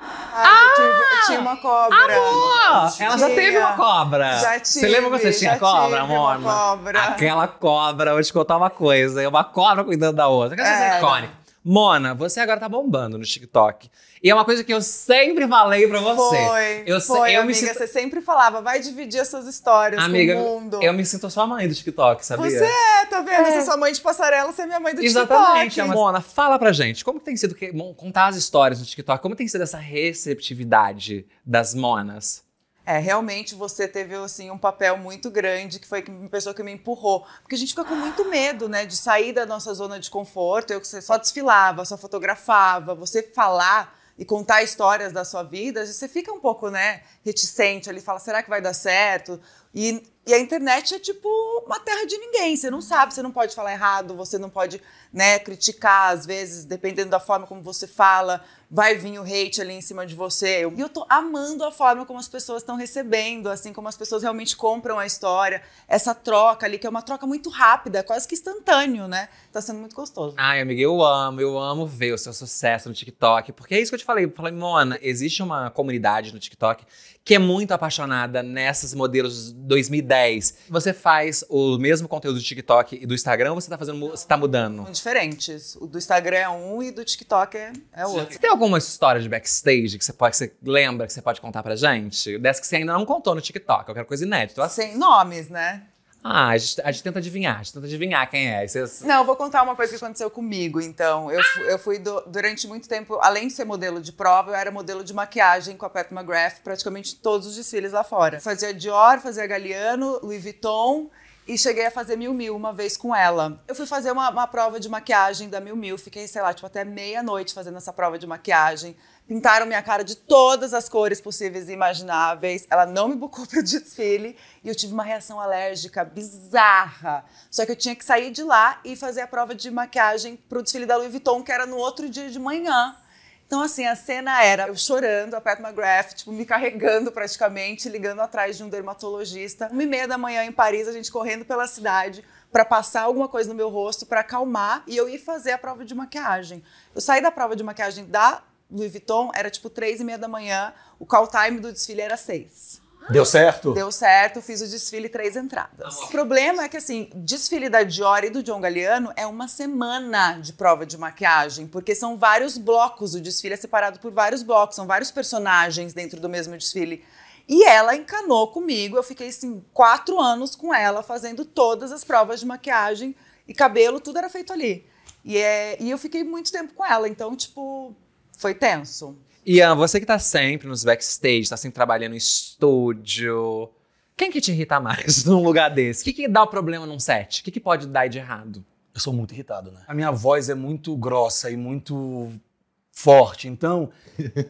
ah, ah! tinha uma cobra. Amor! ela já teve uma cobra. Já tive. Você lembra quando você tinha cobra, amor? Uma cobra. Aquela cobra, vou te contar uma coisa. Uma cobra cuidando da outra. Aquela é, coisa Mona, você agora tá bombando no TikTok. E é uma coisa que eu sempre falei pra você. Foi, eu, foi, eu amiga. Me sinto... Você sempre falava, vai dividir as suas histórias amiga, com o mundo. eu me sinto sua mãe do TikTok, sabia? Você é, tá vendo? É. Você é sua mãe de passarela, você é minha mãe do Exatamente, TikTok. Exatamente. Mona, fala pra gente, como tem sido que, contar as histórias no TikTok? Como tem sido essa receptividade das monas? É, realmente você teve assim um papel muito grande, que foi uma pessoa que me empurrou, porque a gente fica com muito medo, né, de sair da nossa zona de conforto. Eu que você só desfilava, só fotografava, você falar e contar histórias da sua vida, você fica um pouco, né, reticente ali, fala, será que vai dar certo? E e a internet é tipo uma terra de ninguém. Você não sabe, você não pode falar errado, você não pode né, criticar, às vezes, dependendo da forma como você fala, vai vir o hate ali em cima de você. E eu tô amando a forma como as pessoas estão recebendo, assim, como as pessoas realmente compram a história. Essa troca ali, que é uma troca muito rápida, quase que instantâneo, né? Tá sendo muito gostoso. Ai, amiga, eu amo, eu amo ver o seu sucesso no TikTok. Porque é isso que eu te falei. Eu falei, Mona, existe uma comunidade no TikTok que é muito apaixonada nessas modelos 2010, você faz o mesmo conteúdo do TikTok e do Instagram ou você tá fazendo, você tá mudando? São diferentes. O do Instagram é um e do TikTok é, é outro. Você tem alguma história de backstage que você pode, que você lembra que você pode contar pra gente? Dessa que você ainda não contou no TikTok, eu é quero coisa inédita. Sem nomes, né? Ah, a gente, a gente, tenta adivinhar, a gente tenta adivinhar quem é. Vocês... Não, vou contar uma coisa que aconteceu comigo, então. Eu, eu fui, do, durante muito tempo, além de ser modelo de prova, eu era modelo de maquiagem com a Pat McGrath, praticamente todos os desfiles lá fora. Fazia Dior, fazia Galeano, Louis Vuitton e cheguei a fazer Mil Mil uma vez com ela. Eu fui fazer uma, uma prova de maquiagem da Mil Mil, fiquei, sei lá, tipo, até meia-noite fazendo essa prova de maquiagem. Pintaram minha cara de todas as cores possíveis e imagináveis. Ela não me bucou para o desfile e eu tive uma reação alérgica bizarra. Só que eu tinha que sair de lá e fazer a prova de maquiagem para o desfile da Louis Vuitton, que era no outro dia de manhã. Então, assim, a cena era eu chorando, a Pat McGrath, tipo, me carregando praticamente, ligando atrás de um dermatologista. Uma e meia da manhã em Paris, a gente correndo pela cidade para passar alguma coisa no meu rosto, para acalmar, e eu ir fazer a prova de maquiagem. Eu saí da prova de maquiagem da Louis Vuitton, era tipo três e meia da manhã, o call time do desfile era seis. Deu certo? Deu certo, fiz o desfile três entradas. O problema é que, assim, desfile da Dior e do John Galliano é uma semana de prova de maquiagem, porque são vários blocos, o desfile é separado por vários blocos, são vários personagens dentro do mesmo desfile. E ela encanou comigo, eu fiquei, assim, quatro anos com ela, fazendo todas as provas de maquiagem e cabelo, tudo era feito ali. E, é, e eu fiquei muito tempo com ela, então, tipo, foi tenso. Ian, você que tá sempre nos backstage, tá sempre trabalhando em estúdio. Quem que te irrita mais num lugar desse? O que, que dá o problema num set? O que, que pode dar de errado? Eu sou muito irritado, né? A minha voz é muito grossa e muito forte. Então,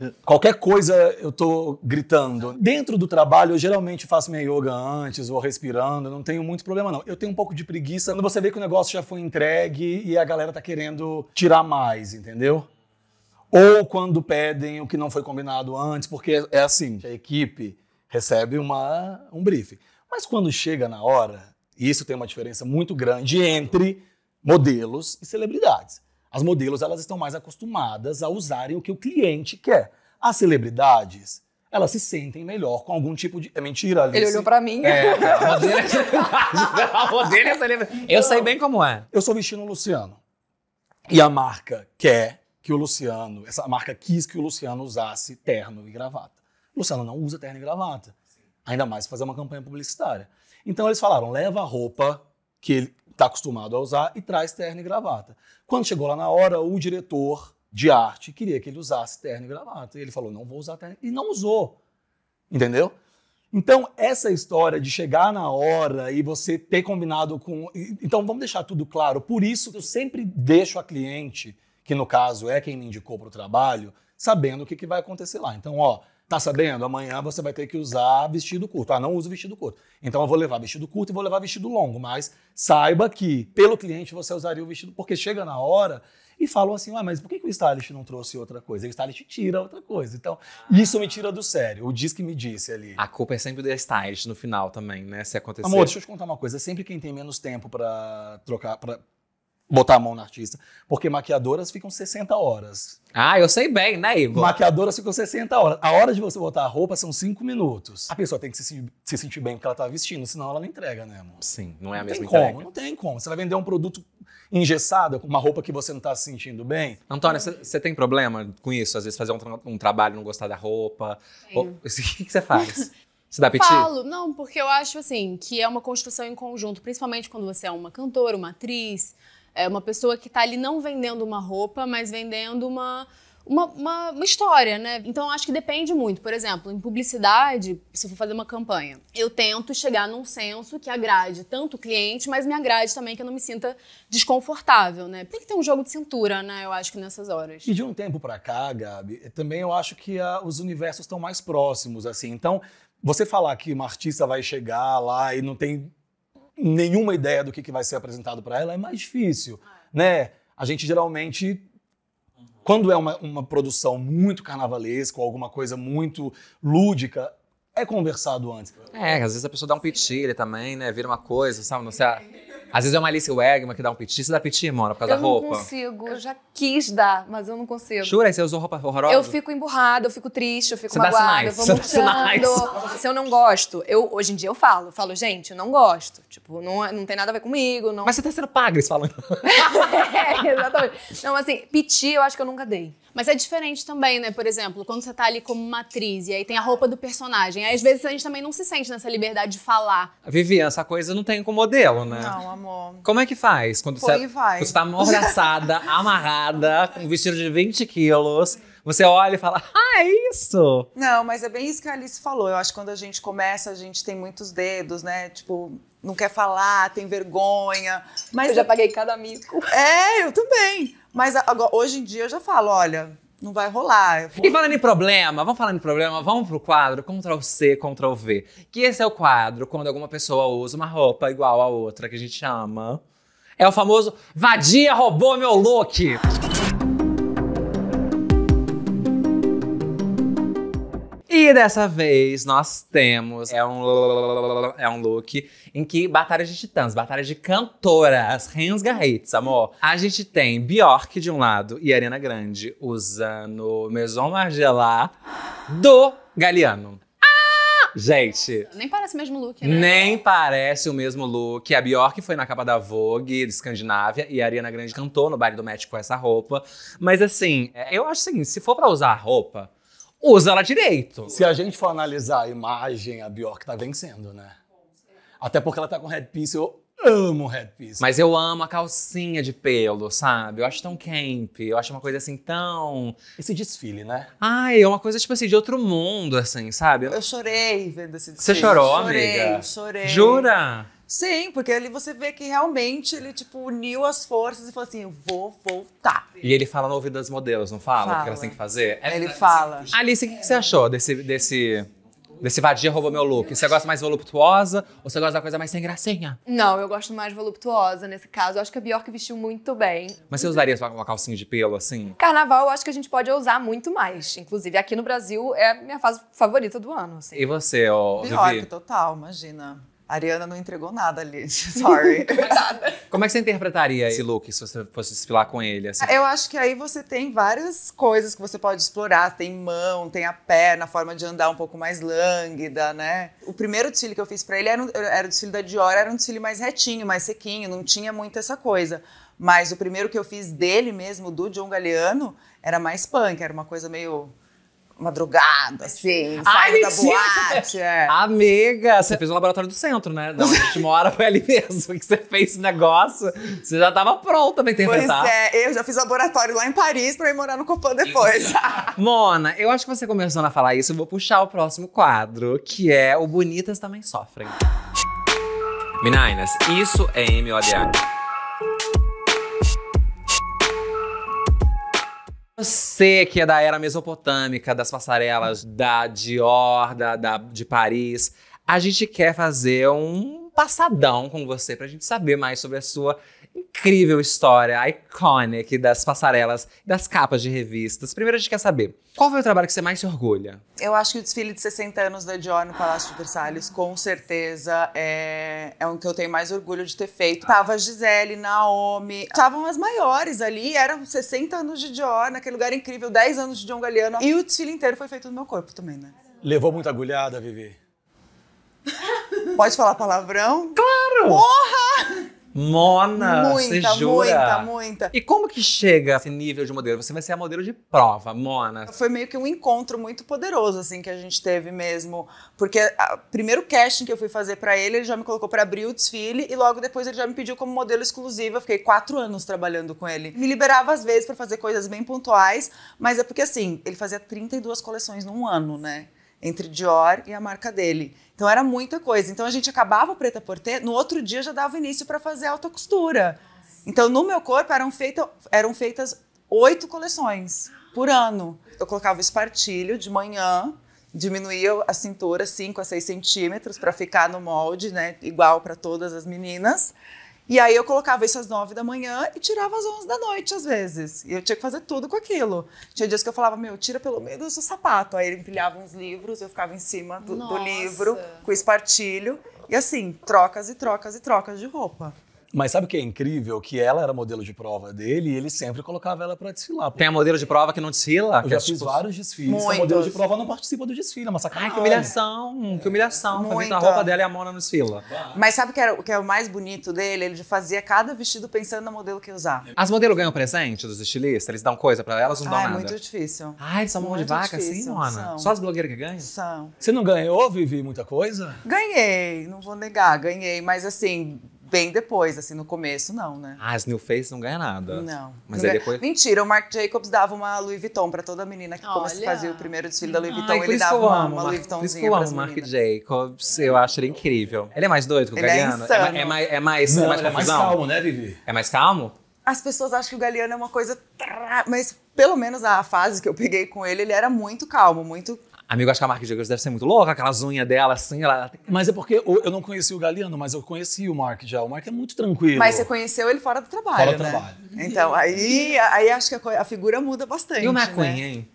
qualquer coisa eu tô gritando. Dentro do trabalho, eu geralmente faço minha yoga antes, vou respirando, não tenho muito problema não. Eu tenho um pouco de preguiça quando você vê que o negócio já foi entregue e a galera tá querendo tirar mais, entendeu? Ou quando pedem o que não foi combinado antes, porque é, é assim, a equipe recebe uma, um briefing. Mas quando chega na hora, isso tem uma diferença muito grande entre modelos e celebridades. As modelos elas estão mais acostumadas a usarem o que o cliente quer. As celebridades elas se sentem melhor com algum tipo de. É mentira, Alice. Ele olhou pra mim. É, a modelo é, é celebridade. Eu sei bem como é. Eu sou vestindo o Luciano. E a marca quer que o Luciano, essa marca quis que o Luciano usasse terno e gravata. O Luciano não usa terno e gravata. Ainda mais fazer uma campanha publicitária. Então eles falaram: leva a roupa que ele está acostumado a usar e traz terno e gravata. Quando chegou lá na hora, o diretor de arte queria que ele usasse terno e gravata. E ele falou: não vou usar terno. E não usou. Entendeu? Então, essa história de chegar na hora e você ter combinado com. Então, vamos deixar tudo claro. Por isso, eu sempre deixo a cliente que no caso é quem me indicou para o trabalho, sabendo o que, que vai acontecer lá. Então, ó, tá sabendo? Amanhã você vai ter que usar vestido curto. Ah, não uso vestido curto. Então eu vou levar vestido curto e vou levar vestido longo, mas saiba que pelo cliente você usaria o vestido, porque chega na hora e falam assim, ah, mas por que, que o stylist não trouxe outra coisa? E o stylist tira outra coisa. Então, ah. isso me tira do sério. O diz que me disse ali. A culpa é sempre do stylist no final também, né? Se acontecer. Amor, deixa eu te contar uma coisa. Sempre quem tem menos tempo para trocar, para botar a mão no artista. Porque maquiadoras ficam 60 horas. Ah, eu sei bem, né, Igor? Maquiadoras ficam 60 horas. A hora de você botar a roupa são 5 minutos. A pessoa tem que se, se sentir bem com o que ela tá vestindo, senão ela não entrega, né, amor? Sim, não é a não mesma tem entrega. Como, não tem como. Você vai vender um produto engessado, com uma roupa que você não tá se sentindo bem. Antônia, você tem problema com isso? Às vezes fazer um, tra um trabalho e não gostar da roupa? o que você faz? Você dá apetite? Falo, não, porque eu acho assim que é uma construção em conjunto, principalmente quando você é uma cantora, uma atriz, é uma pessoa que está ali não vendendo uma roupa, mas vendendo uma, uma, uma, uma, história, né? Então acho que depende muito. Por exemplo, em publicidade, se eu for fazer uma campanha, eu tento chegar num senso que agrade tanto o cliente, mas me agrade também que eu não me sinta desconfortável, né? Tem que ter um jogo de cintura, né? Eu acho que nessas horas. E de um tempo para cá, Gabi, também eu acho que a, ah, os universos estão mais próximos, assim. Então, você falar que uma artista vai chegar lá e não tem nenhuma ideia do que, que vai ser apresentado para ela, é mais difícil, né? A gente geralmente quando é uma, uma produção muito carnavalesca ou alguma coisa muito lúdica, é conversado antes. É, às vezes a pessoa dá um pitilha também, né? Vira uma coisa, sabe? Não sei. Às vezes é uma Alice Wegman que dá um piti. Você dá piti, Mona, por causa eu da roupa? Eu não consigo. Eu já quis dar, mas eu não consigo. Jura? Você usou roupa horrorosa? Eu fico emburrada, eu fico triste, eu fico você magoada. Dá sinais. Eu você dá Se eu não gosto, eu, hoje em dia eu falo. falo, gente, eu não gosto. Tipo, não, é, não tem nada a ver comigo. Não... Mas você tá sendo pagre falando. é, exatamente. Não, assim, piti eu acho que eu nunca dei. Mas é diferente também, né? Por exemplo, quando você tá ali como uma atriz e aí tem a roupa do personagem. Aí, às vezes a gente também não se sente nessa liberdade de falar. Vivian, essa coisa não tem com modelo, né? Não, amor. Como é que faz? Quando você, vai. você tá amordaçada, amarrada, com um vestido de 20 quilos. Você olha e fala, ah, é isso! Não, mas é bem isso que a Alice falou. Eu acho que quando a gente começa, a gente tem muitos dedos, né? Tipo, não quer falar, tem vergonha. Mas eu já paguei cada mico. É, eu também. Mas agora, hoje em dia eu já falo, olha, não vai rolar. Vou... E falando em problema, vamos falando em problema, vamos pro quadro Ctrl C, Ctrl V. Que esse é o quadro quando alguma pessoa usa uma roupa igual a outra que a gente ama. É o famoso vadia roubou meu look. E dessa vez nós temos é um é um look em que batalha de titãs, batalha de cantoras, Hans Garrits, amor. A gente tem Bjork de um lado e Ariana Grande usando Maison Margiela do Galeano. Ah! Gente. Nem parece o mesmo look, né? Nem parece o mesmo look. A Bjork foi na capa da Vogue de Escandinávia e a Ariana Grande cantou no baile do Met com essa roupa. Mas assim, é, eu acho o seguinte: se for para usar a roupa, usa ela direito. Se a gente for analisar a imagem, a Bjork tá vencendo, né? Até porque ela tá com headpiece, eu amo headpiece. Mas eu amo a calcinha de pelo, sabe? Eu acho tão camp, eu acho uma coisa assim tão... Esse desfile, né? Ai, é uma coisa tipo assim, de outro mundo, assim, sabe? Eu chorei vendo esse desfile. Você chorou, chorei, amiga? Chorei, chorei. Jura? Sim, porque ali você vê que realmente ele, tipo, uniu as forças e falou assim, eu vou voltar. E ele fala no ouvido das modelos, não fala? Fala. O que elas têm que fazer? É, ele fala. Alice, o que, você achou desse, desse, desse vadia roubou meu look? Você gosta mais voluptuosa ou você gosta da coisa mais sem gracinha? Não, eu gosto mais voluptuosa nesse caso. Eu acho que a Bjork vestiu muito bem. Mas você usaria uma calcinha de pelo, assim? Carnaval, eu acho que a gente pode usar muito mais. Inclusive, aqui no Brasil, é a minha fase favorita do ano, assim. E você, ó, Vivi? Bjork, total, imagina. Ariana não entregou nada ali. Sorry. Como é que você interpretaria esse look se você fosse desfilar com ele? Assim? Eu acho que aí você tem várias coisas que você pode explorar. Tem mão, tem a perna, a forma de andar um pouco mais lânguida, né? O primeiro desfile que eu fiz para ele era, um, era o desfile da Dior, era um desfile mais retinho, mais sequinho, não tinha muito essa coisa. Mas o primeiro que eu fiz dele mesmo, do John Galeano, era mais punk, era uma coisa meio madrugada, assim, sai saindo da tá- boate. É. Amiga, você fez o laboratório do centro, né? Da última hora foi ali mesmo que você fez esse negócio. Você já estava pronta pra interpretar. Pois é, eu já fiz laboratório lá em Paris pra ir morar no Copan depois. Mona, eu acho que você começando a falar isso, eu vou puxar o próximo quadro, que é o Bonitas Também Sofrem. Meninas, isso é MODA. Você que é da era mesopotâmica, das passarelas da Dior, da, da, de Paris, a gente quer fazer um passadão com você para a gente saber mais sobre a sua incrível história, iconic das passarelas, das capas de revistas. Primeiro a gente quer saber, qual foi o trabalho que você mais se orgulha? Eu acho que o desfile de 60 anos da Dior no Palácio de Versalhes, com certeza, é, é um que eu tenho mais orgulho de ter feito. Tava Gisele, Naomi, estavam as maiores ali, eram 60 anos de Dior, naquele lugar incrível, 10 anos de John Galeano. E o desfile inteiro foi feito no meu corpo também, né? Levou muita agulhada, Vivi? Pode falar palavrão? Claro! Porra! Mona, muita, você jura? Muita, muita. E como que chega a esse nível de modelo? Você vai ser a modelo de prova, Mona. Foi meio que um encontro muito poderoso, assim, que a gente teve mesmo. Porque o primeiro casting que eu fui fazer para ele, ele já me colocou para abrir o desfile e logo depois ele já me pediu como modelo exclusiva. Eu fiquei quatro anos trabalhando com ele. Me liberava às vezes para fazer coisas bem pontuais, mas é porque, assim, ele fazia 32 coleções num ano, né? entre Dior e a marca dele. Então era muita coisa. Então a gente acabava o preta porter, no outro dia já dava início para fazer alta costura. Então no meu corpo eram, feita, eram feitas oito coleções por ano. Eu colocava o espartilho de manhã, diminuía a cintura 5 a 6 centímetros para ficar no molde, né, igual para todas as meninas. E aí eu colocava isso às nove da manhã e tirava às onze da noite, às vezes. E eu tinha que fazer tudo com aquilo. Tinha dias que eu falava, meu, tira pelo meio do seu sapato. Aí ele empilhava uns livros, eu ficava em cima do, do livro, com espartilho. E assim, trocas e trocas e trocas de roupa. Mas sabe o que é incrível? Que ela era modelo de prova dele e ele sempre colocava ela para desfilar. Tem a modelo de prova que não desfila? Eu já é fiz tipo... vários desfiles. Muitos. A modelo de prova não participa do desfile, é uma sacanagem. Ai, que humilhação, que é. humilhação. Muito. a roupa dela e a Mona no desfila. Mas sabe o que, que é o mais bonito dele? Ele fazia cada vestido pensando na modelo que ia usar. As modelos ganham presente dos estilistas? Eles dão coisa para elas ou não dão Ai, nada? É muito difícil. Ai, eles são mão de vaca difícil. assim, Mona? São. Só as blogueiras que ganham? São. Você não ganhou, Vivi, muita coisa? Ganhei, não vou negar, ganhei. Mas assim, bem depois, assim, no começo, não, né? Ah, as New Face não ganha nada. Não. Mas não aí depois. Mentira, o Marc Jacobs dava uma Louis Vuitton pra toda menina que a fazia o primeiro desfile da Louis Vuitton. Ai, ele dava uma, uma Louis Vuittonzinha. isso eu amo o Marc Jacobs, eu acho ele incrível. Ele é mais doido que o é Galeano? É, é, é, mais, é mais, não, é mais, é mais calmo, né, Vivi? É mais calmo? As pessoas acham que o Galeano é uma coisa. Mas pelo menos a fase que eu peguei com ele, ele era muito calmo, muito Amigo, acho que a Marques Jacobs deve ser muito louca, aquelas unhas dela assim. Ela... Mas é porque eu não conheci o Galiano, mas eu conheci o Mark já. O Mark é muito tranquilo. Mas você conheceu ele fora do trabalho, fora do né? trabalho. Então, aí, aí acho que a, figura muda bastante. E o McQueen, né? hein?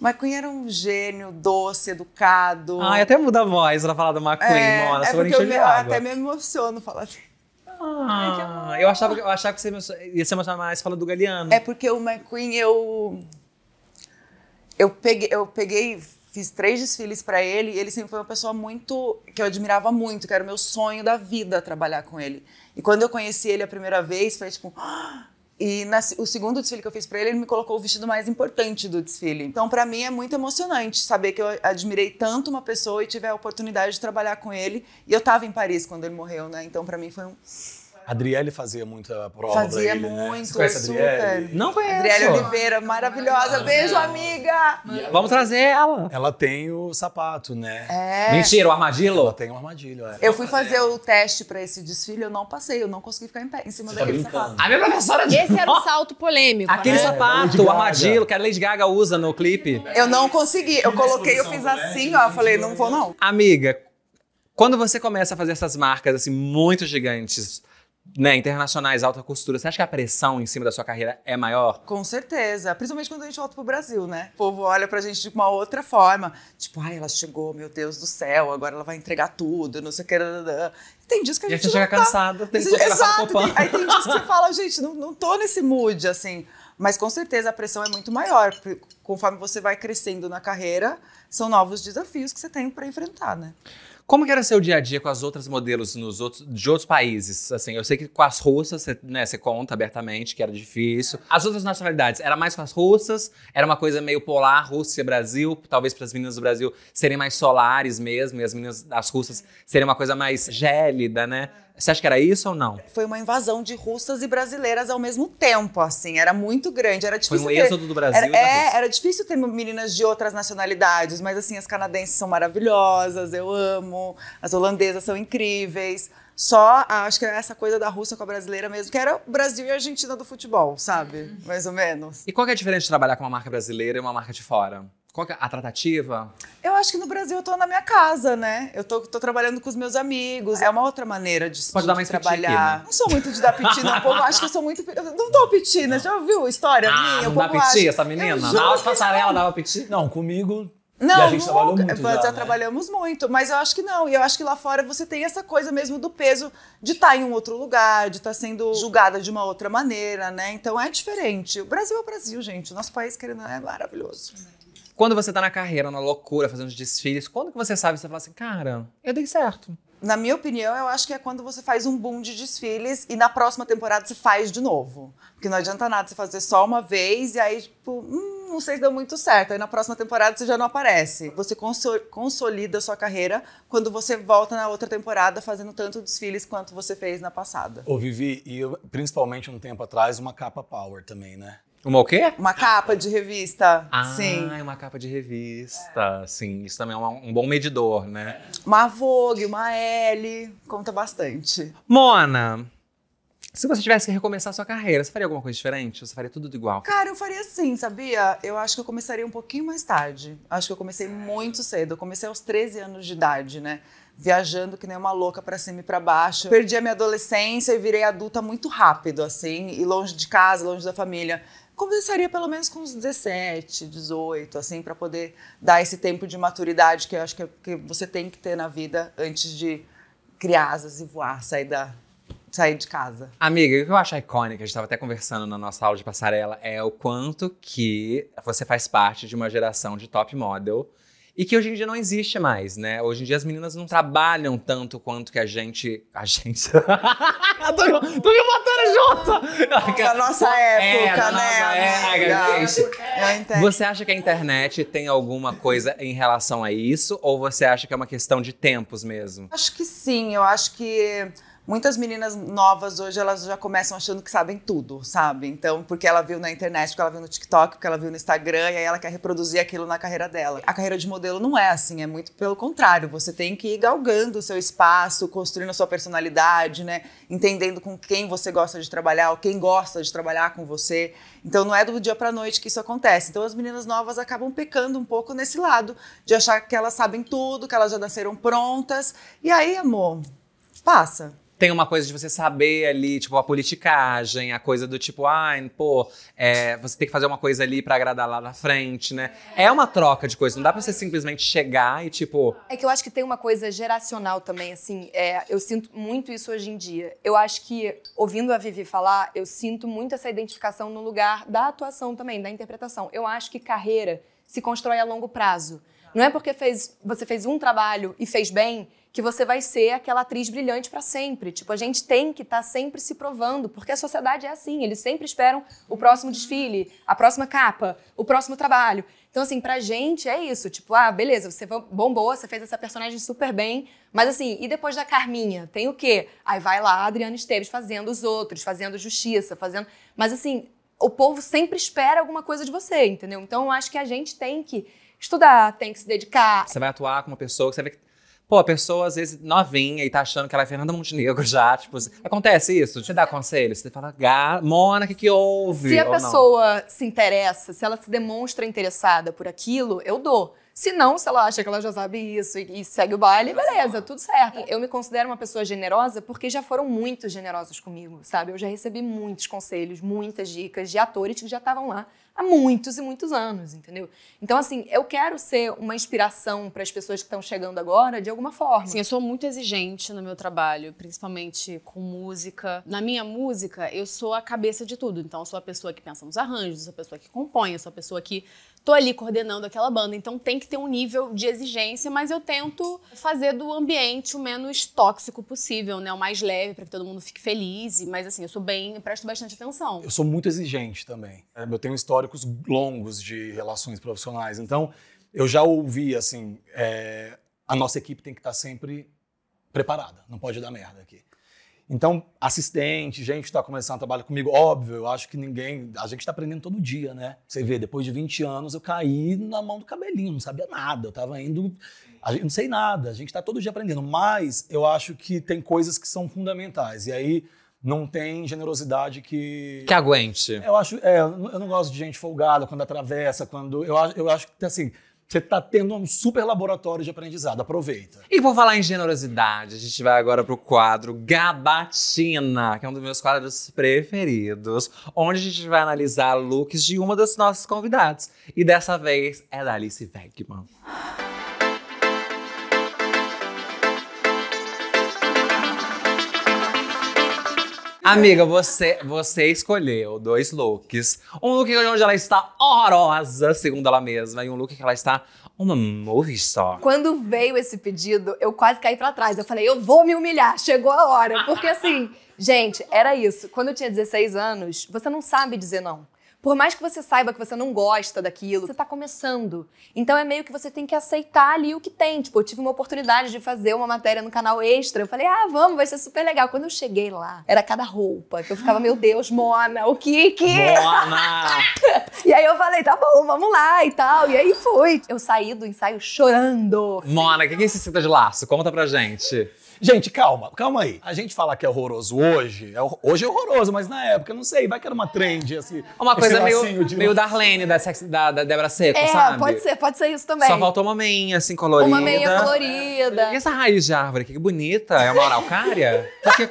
O McQueen era um gênio, doce, educado. Ah, até muda a voz pra falar do McQueen, é, mano. É porque eu, me, eu até me emociono falar assim. Ah, Ai, eu achava, eu achava que você ia se emocionar mais falando do Galeano. É porque o McQueen, eu... Eu peguei, eu peguei fiz três desfiles para ele. E ele sempre foi uma pessoa muito que eu admirava muito, que era o meu sonho da vida trabalhar com ele. E quando eu conheci ele a primeira vez, foi tipo E na, o segundo desfile que eu fiz para ele, ele me colocou o vestido mais importante do desfile. Então, para mim, é muito emocionante saber que eu admirei tanto uma pessoa e tive a oportunidade de trabalhar com ele. E eu estava em Paris quando ele morreu, né? Então, para mim, foi um Adriele fazia muita prova. Fazia ele, né? muito, né? Você Adriele? Super. Não conheço. Adriele Oliveira, maravilhosa. Ah, Beijo, amiga! Ela, Vamos trazer ela. Ela tem o sapato, né? É. Mentira, o armadilho? Ela tem um armadilho, é. Eu fui fazer o teste pra esse desfile, eu não passei, eu não consegui ficar em pé, em cima Você tá daquele tá sapato. A minha professora disse. Esse era um salto polêmico. Aquele né? sapato, o armadilho que a Lady Gaga usa no clipe. Eu não consegui. Eu coloquei, eu fiz assim, ó. Eu falei, não vou não. Amiga, quando você começa a fazer essas marcas assim muito gigantes, né, internacionais, alta costura, você acha que a pressão em cima da sua carreira é maior? Com certeza. Principalmente quando a gente volta pro Brasil, né? O povo olha pra gente de uma outra forma. Tipo, ai, ela chegou, meu Deus do céu, agora ela vai entregar tudo, não sei o que. Tem dias que a gente. E você chega tá... cansada, tem que Exato, tem... aí tem dias que você fala, gente, não, não tô nesse mood, assim. Mas com certeza a pressão é muito maior. Conforme você vai crescendo na carreira, são novos desafios que você tem para enfrentar, né? Como que era seu dia a dia com as outras modelos nos outros, de outros países? Assim, eu sei que com as russas, você, né, você conta abertamente que era difícil. As outras nacionalidades, era mais com as russas? Era uma coisa meio polar, Rússia, Brasil? Talvez para as meninas do Brasil serem mais solares mesmo, e as meninas das russas serem uma coisa mais gélida, né? Você acha que era isso ou não? Foi uma invasão de russas e brasileiras ao mesmo tempo, assim. Era muito grande. Era difícil. Foi um êxodo ter... do Brasil. Era, é, era difícil ter meninas de outras nacionalidades, mas assim, as canadenses são maravilhosas, eu amo as holandesas são incríveis. Só ah, acho que é essa coisa da Rússia com a brasileira mesmo, que era o Brasil e a Argentina do futebol, sabe? Uhum. Mais ou menos. E qual é a diferença de trabalhar com uma marca brasileira e uma marca de fora? Qual é a tratativa? Eu acho que no Brasil eu tô na minha casa, né? Eu tô, tô trabalhando com os meus amigos. É uma outra maneira de, Pode de, dar mais trabalhar. Aqui, né? Não sou muito de dar pitina. um povo acho que eu sou muito. Eu não dou pitina. Já ouviu a história ah, minha? Não dá piti, acha... essa menina? Na passarela dava piti? Não, comigo não, e a gente nunca, trabalhou muito. Já, já né? trabalhamos muito, mas eu acho que não. E eu acho que lá fora você tem essa coisa mesmo do peso de estar tá em um outro lugar, de estar tá sendo julgada de uma outra maneira, né? Então é diferente. O Brasil é o Brasil, gente. O nosso país, querendo, é maravilhoso. Quando você tá na carreira, na loucura, fazendo desfiles, quando que você sabe, você fala assim, cara, eu dei certo na minha opinião, eu acho que é quando você faz um boom de desfiles e na próxima temporada você faz de novo. Porque não adianta nada você fazer só uma vez e aí, tipo, hum, não sei se deu muito certo. Aí na próxima temporada você já não aparece. Você consolida a sua carreira quando você volta na outra temporada fazendo tanto desfiles quanto você fez na passada. Ô, Vivi, e eu, principalmente um tempo atrás, uma capa power também, né? Uma o quê? Uma capa de revista. Ah, sim. uma capa de revista. É. Sim, isso também é um, um, bom medidor, né? Uma Vogue, uma L, conta bastante. Mona, se você tivesse que recomeçar a sua carreira, você faria alguma coisa diferente? ou Você faria tudo igual? Cara, eu faria sim, sabia? Eu acho que eu começaria um pouquinho mais tarde. Acho que eu comecei muito cedo. Eu comecei aos 13 anos de idade, né? viajando que nem uma louca para cima e para baixo. Perdi a minha adolescência e virei adulta muito rápido, assim, e longe de casa, longe da família começaria pelo menos com uns 17, 18, assim, para poder dar esse tempo de maturidade que eu acho que, é, que você tem que ter na vida antes de criar asas e voar, sair da sair de casa. Amiga, o que eu acho icônico, a gente estava até conversando na nossa aula de passarela, é o quanto que você faz parte de uma geração de top model e que hoje em dia não existe mais, né? Hoje em dia as meninas não trabalham tanto quanto que a gente. A gente. tô, tô me matando junto! É a nossa é, época, é, né? Nossa época, gente. Você acha que a internet tem alguma coisa em relação a isso? Ou você acha que é uma questão de tempos mesmo? Acho que sim. Eu acho que Muitas meninas novas hoje, elas já começam achando que sabem tudo, sabe? Então, porque ela viu na internet, porque ela viu no TikTok, porque ela viu no Instagram, e aí ela quer reproduzir aquilo na carreira dela. A carreira de modelo não é assim, é muito pelo contrário. Você tem que ir galgando o seu espaço, construindo a sua personalidade, né? Entendendo com quem você gosta de trabalhar, ou quem gosta de trabalhar com você. Então, não é do dia pra noite que isso acontece. Então, as meninas novas acabam pecando um pouco nesse lado, de achar que elas sabem tudo, que elas já nasceram prontas. E aí, amor, passa tem uma coisa de você saber ali, tipo, a politicagem, a coisa do tipo, ah, pô, é, você tem que fazer uma coisa ali para agradar lá na frente, né? É uma troca de coisas, não dá pra você simplesmente chegar e, tipo. É que eu acho que tem uma coisa geracional também, assim, é, eu sinto muito isso hoje em dia. Eu acho que, ouvindo a Vivi falar, eu sinto muito essa identificação no lugar da atuação também, da interpretação. Eu acho que carreira se constrói a longo prazo. Não é porque fez, você fez um trabalho e fez bem que você vai ser aquela atriz brilhante para sempre. Tipo, a gente tem que estar tá sempre se provando, porque a sociedade é assim, eles sempre esperam o próximo desfile, a próxima capa, o próximo trabalho. Então, assim, pra gente é isso. Tipo, ah, beleza, você bombou, você fez essa personagem super bem. Mas, assim, e depois da Carminha? Tem o quê? Aí vai lá a Adriana Esteves fazendo os outros, fazendo justiça, fazendo. Mas, assim, o povo sempre espera alguma coisa de você, entendeu? Então, eu acho que a gente tem que estudar, tem que se dedicar. Você vai atuar com uma pessoa que você vê que Pô, a pessoa às vezes novinha e tá achando que ela é Fernanda Montenegro já, tipo, acontece isso? Você dá conselho? Você fala, Mona, o que, que houve? Se a pessoa não? se interessa, se ela se demonstra interessada por aquilo, eu dou. Se não, se ela acha que ela já sabe isso e, segue o baile, beleza, tudo certo. Eu me considero uma pessoa generosa porque já foram muito generosos comigo, sabe? Eu já recebi muitos conselhos, muitas dicas de atores que já estavam lá há muitos e muitos anos, entendeu? Então, assim, eu quero ser uma inspiração para as pessoas que estão chegando agora de alguma forma. Sim, eu sou muito exigente no meu trabalho, principalmente com música. Na minha música, eu sou a cabeça de tudo. Então, eu sou a pessoa que pensa nos arranjos, eu sou a pessoa que compõe, eu sou a pessoa que tô ali coordenando aquela banda. Então, tem que ter um nível de exigência, mas eu tento fazer do ambiente o menos tóxico possível, né? O mais leve para que todo mundo fique feliz. Mas, assim, eu sou bem, presto bastante atenção. Eu sou muito exigente também. É, eu tenho história históricos longos de relações profissionais. Então, eu já ouvi assim, é, a nossa equipe tem que estar tá sempre preparada, não pode dar merda aqui. Então, assistente, gente que está começando a trabalhar comigo, óbvio, eu acho que ninguém. A gente está aprendendo todo dia, né? Você vê, depois de 20 anos eu caí na mão do cabelinho, não sabia nada, eu estava indo. a Gente, não sei nada, a gente está todo dia aprendendo, mas eu acho que tem coisas que são fundamentais. E aí não tem generosidade que. Que aguente. Eu acho. É, eu não gosto de gente folgada quando atravessa, quando. Eu, eu acho que assim. Você está tendo um super laboratório de aprendizado, aproveita. E por falar em generosidade, a gente vai agora para o quadro Gabatina, que é um dos meus quadros preferidos, onde a gente vai analisar looks de uma das nossas convidadas. E dessa vez é da Alice Wegman. Amiga, você, você escolheu dois looks. Um look onde ela está horrorosa, segundo ela mesma, e um look que ela está uma movie star. Quando veio esse pedido, eu quase caí para trás. Eu falei, eu vou me humilhar, chegou a hora. Porque assim, gente, era isso. Quando eu tinha 16 anos, você não sabe dizer não. Por mais que você saiba que você não gosta daquilo, você tá começando. Então é meio que você tem que aceitar ali o que tem. Tipo, eu tive uma oportunidade de fazer uma matéria no canal extra. Eu falei, ah, vamos, vai ser super legal. Quando eu cheguei lá, era cada roupa que eu ficava, meu Deus, Mona, o que que? É? Mona! e aí eu falei, tá bom, vamos lá e tal. E aí foi. Eu saí do ensaio chorando. Mona, o que, que é esse cinta de laço? Conta pra gente. Gente, calma, calma aí. A gente fala que é horroroso hoje, é, hoje é horroroso, mas na época, não sei, vai que era uma trend, assim. Uma coisa coisa meio, meio Darlene, da, sex, da, da Débora Seco, é, sabe? pode ser, pode ser isso também. Só faltou uma meinha, assim, colorida. Uma meinha colorida. E essa raiz de árvore aqui, que bonita. É uma araucária? Porque,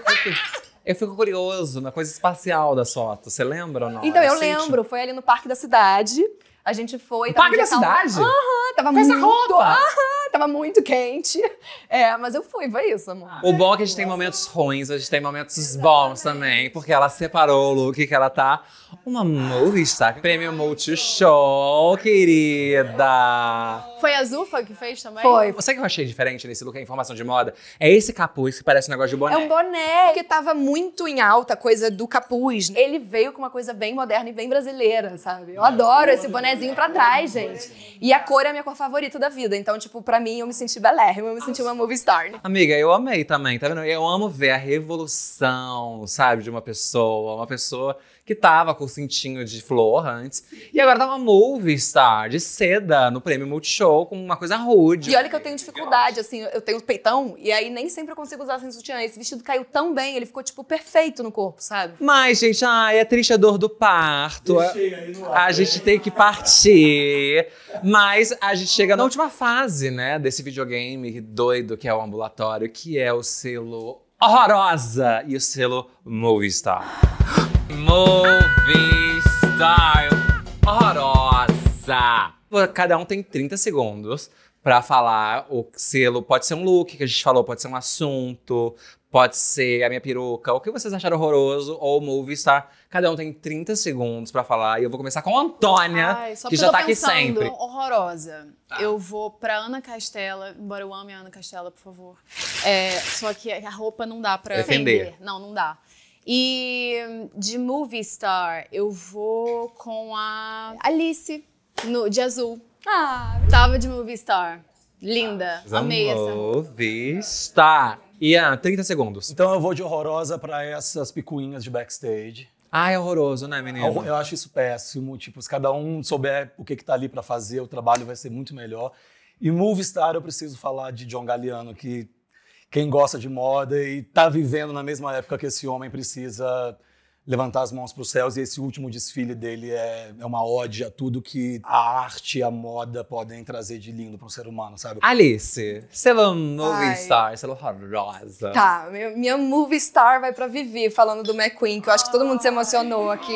Eu fico curioso na coisa espacial da fotos. Você lembra ou não? Então, eu, eu lembro. Foi ali no Parque da Cidade. A gente foi. Parque da cidade? Aham, uhum, tava Com muito. Essa roupa! Aham, tava muito quente. É, mas eu fui, foi isso, amor. O bom é que a gente tem momentos ruins, a gente tem momentos Exatamente. bons também, porque ela separou o look que ela tá. Uma movie está. Prêmio Multishow, querida! Foi a Zufa que fez também? Foi. Você que eu achei diferente nesse look, a é informação de moda, é esse capuz que parece um negócio de boné. É um boné, porque tava muito em alta a coisa do capuz. Ele veio com uma coisa bem moderna e bem brasileira, sabe? Eu é. adoro esse boné pezinho pra trás, gente. E a cor é a minha cor favorita da vida. Então, tipo, pra mim, eu me senti belérrimo, eu me senti uma movie star. Amiga, eu amei também, tá vendo? Eu amo ver a revolução, sabe, de uma pessoa. Uma pessoa que tava com o cintinho de flor antes. E agora tava Movie Star, de seda, no prêmio Multishow, com uma coisa rude. E olha que eu tenho dificuldade, assim, eu tenho peitão, e aí nem sempre eu consigo usar sem sutiã. Esse vestido caiu tão bem, ele ficou, tipo, perfeito no corpo, sabe? Mas, gente, ai, é triste a dor do parto. A gente tem que partir. Mas a gente chega na última fase, né, desse videogame doido que é o ambulatório, que é o selo horrorosa e o selo Movistar. Movie Style horrorosa. Cada um tem 30 segundos para falar o selo. Pode ser um look que a gente falou, pode ser um assunto, pode ser a minha peruca, o que vocês acharam horroroso, ou Movistar? movie star. Cada um tem 30 segundos para falar. E eu vou começar com a Antônia, Ai, que já tá aqui sempre. Horrorosa. Ah. Eu vou pra Ana Castela, embora eu ame a Ana Castela, por favor. É, só que a roupa não dá pra defender. Não, não dá. E hum, de movie star, eu vou com a Alice, no, de azul. Ah, tava de movie star. Linda, ah, amei essa. Movie star. Tá. Ian, 30 segundos. Então eu vou de horrorosa para essas picuinhas de backstage. Ah, é horroroso, né, menino? É eu acho isso péssimo. Tipo, se cada um souber o que, que tá ali para fazer, o trabalho vai ser muito melhor. E Movie Star, eu preciso falar de John Galliano, que quem gosta de moda e está vivendo na mesma época que esse homem precisa levantar as mãos para os céus e esse último desfile dele é, é uma ode a tudo que a arte e a moda podem trazer de lindo para um ser humano, sabe? Alice, você é movie Ai. star, você é horrorosa. Tá, minha, minha movie star vai para Vivi, falando do McQueen, que eu acho que todo mundo se emocionou aqui.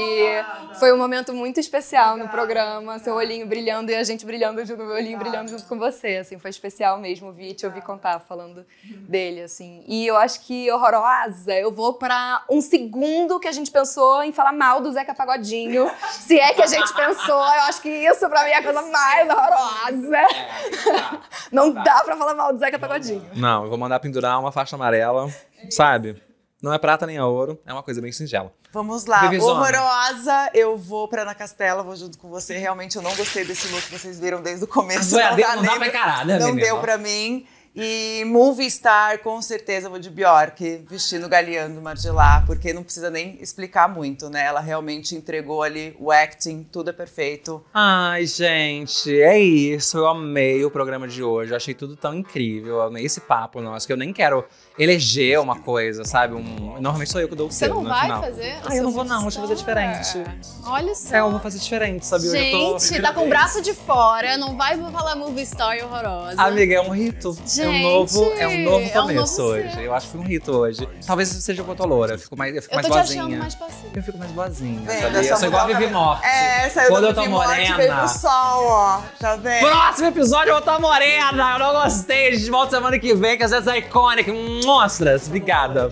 Foi um momento muito especial no programa, seu olhinho brilhando e a gente brilhando junto, meu olhinho brilhando junto com você, assim, foi especial mesmo ouvir te ouvir contar falando dele, assim. E eu acho que horrorosa, eu vou para um segundo que a gente pensou em falar mal do Zeca Pagodinho. Se é que a gente pensou, eu acho que isso pra mim é a coisa mais horrorosa. É, não tá. dá pra falar mal do Zeca Pagodinho. Não, eu vou mandar pendurar uma faixa amarela, sabe? Não é prata nem é ouro, é uma coisa bem singela. Vamos lá, né? horrorosa. Eu vou pra Ana Castela, vou junto com você. Realmente eu não gostei desse look que vocês viram desde o começo. não, deu, dá não dá pra né, Não menina? deu pra mim. E Movie Star, com certeza, vou de Bjork, vestindo Galeando Margiela, porque não precisa nem explicar muito, né? Ela realmente entregou ali o acting, tudo é perfeito. Ai, gente, é isso. Eu amei o programa de hoje. Eu achei tudo tão incrível. Eu amei esse papo nosso, que eu nem quero eleger uma coisa, sabe? Um, normalmente sou eu que dou o Você não né, vai final. fazer? Ah, eu não vou não, deixa eu fazer diferente. Olha só. É, eu vou fazer diferente, sabe? Gente, tá com o braço de fora, não vai falar movie story horrorosa. Amiga, é um rito. É gente, é um novo, é um novo começo é um novo hoje. Eu acho que foi um rito hoje. Talvez seja o a loura, eu fico mais, eu fico eu mais boazinha. mais passiva. Eu fico mais boazinha, é, sabe? Eu sou igual a tá é, é Vivi Morte. É, saiu Quando eu tô morena. Veio pro sol, ó. Já tá vem. Próximo episódio eu vou estar tá morena. Eu não gostei. A gente volta semana que vem que às vezes é icônica. Hum. Mostras, obrigada.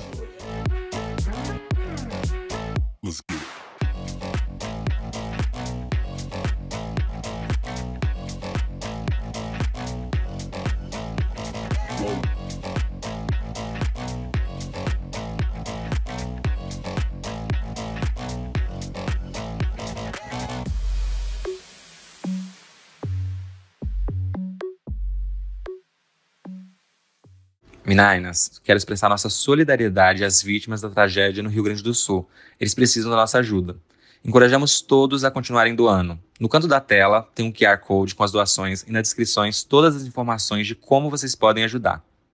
Minainas, quero expressar nossa solidariedade às vítimas da tragédia no Rio Grande do Sul. Eles precisam da nossa ajuda. Encorajamos todos a continuarem doando. No canto da tela tem um QR Code com as doações e nas descrições todas as informações de como vocês podem ajudar.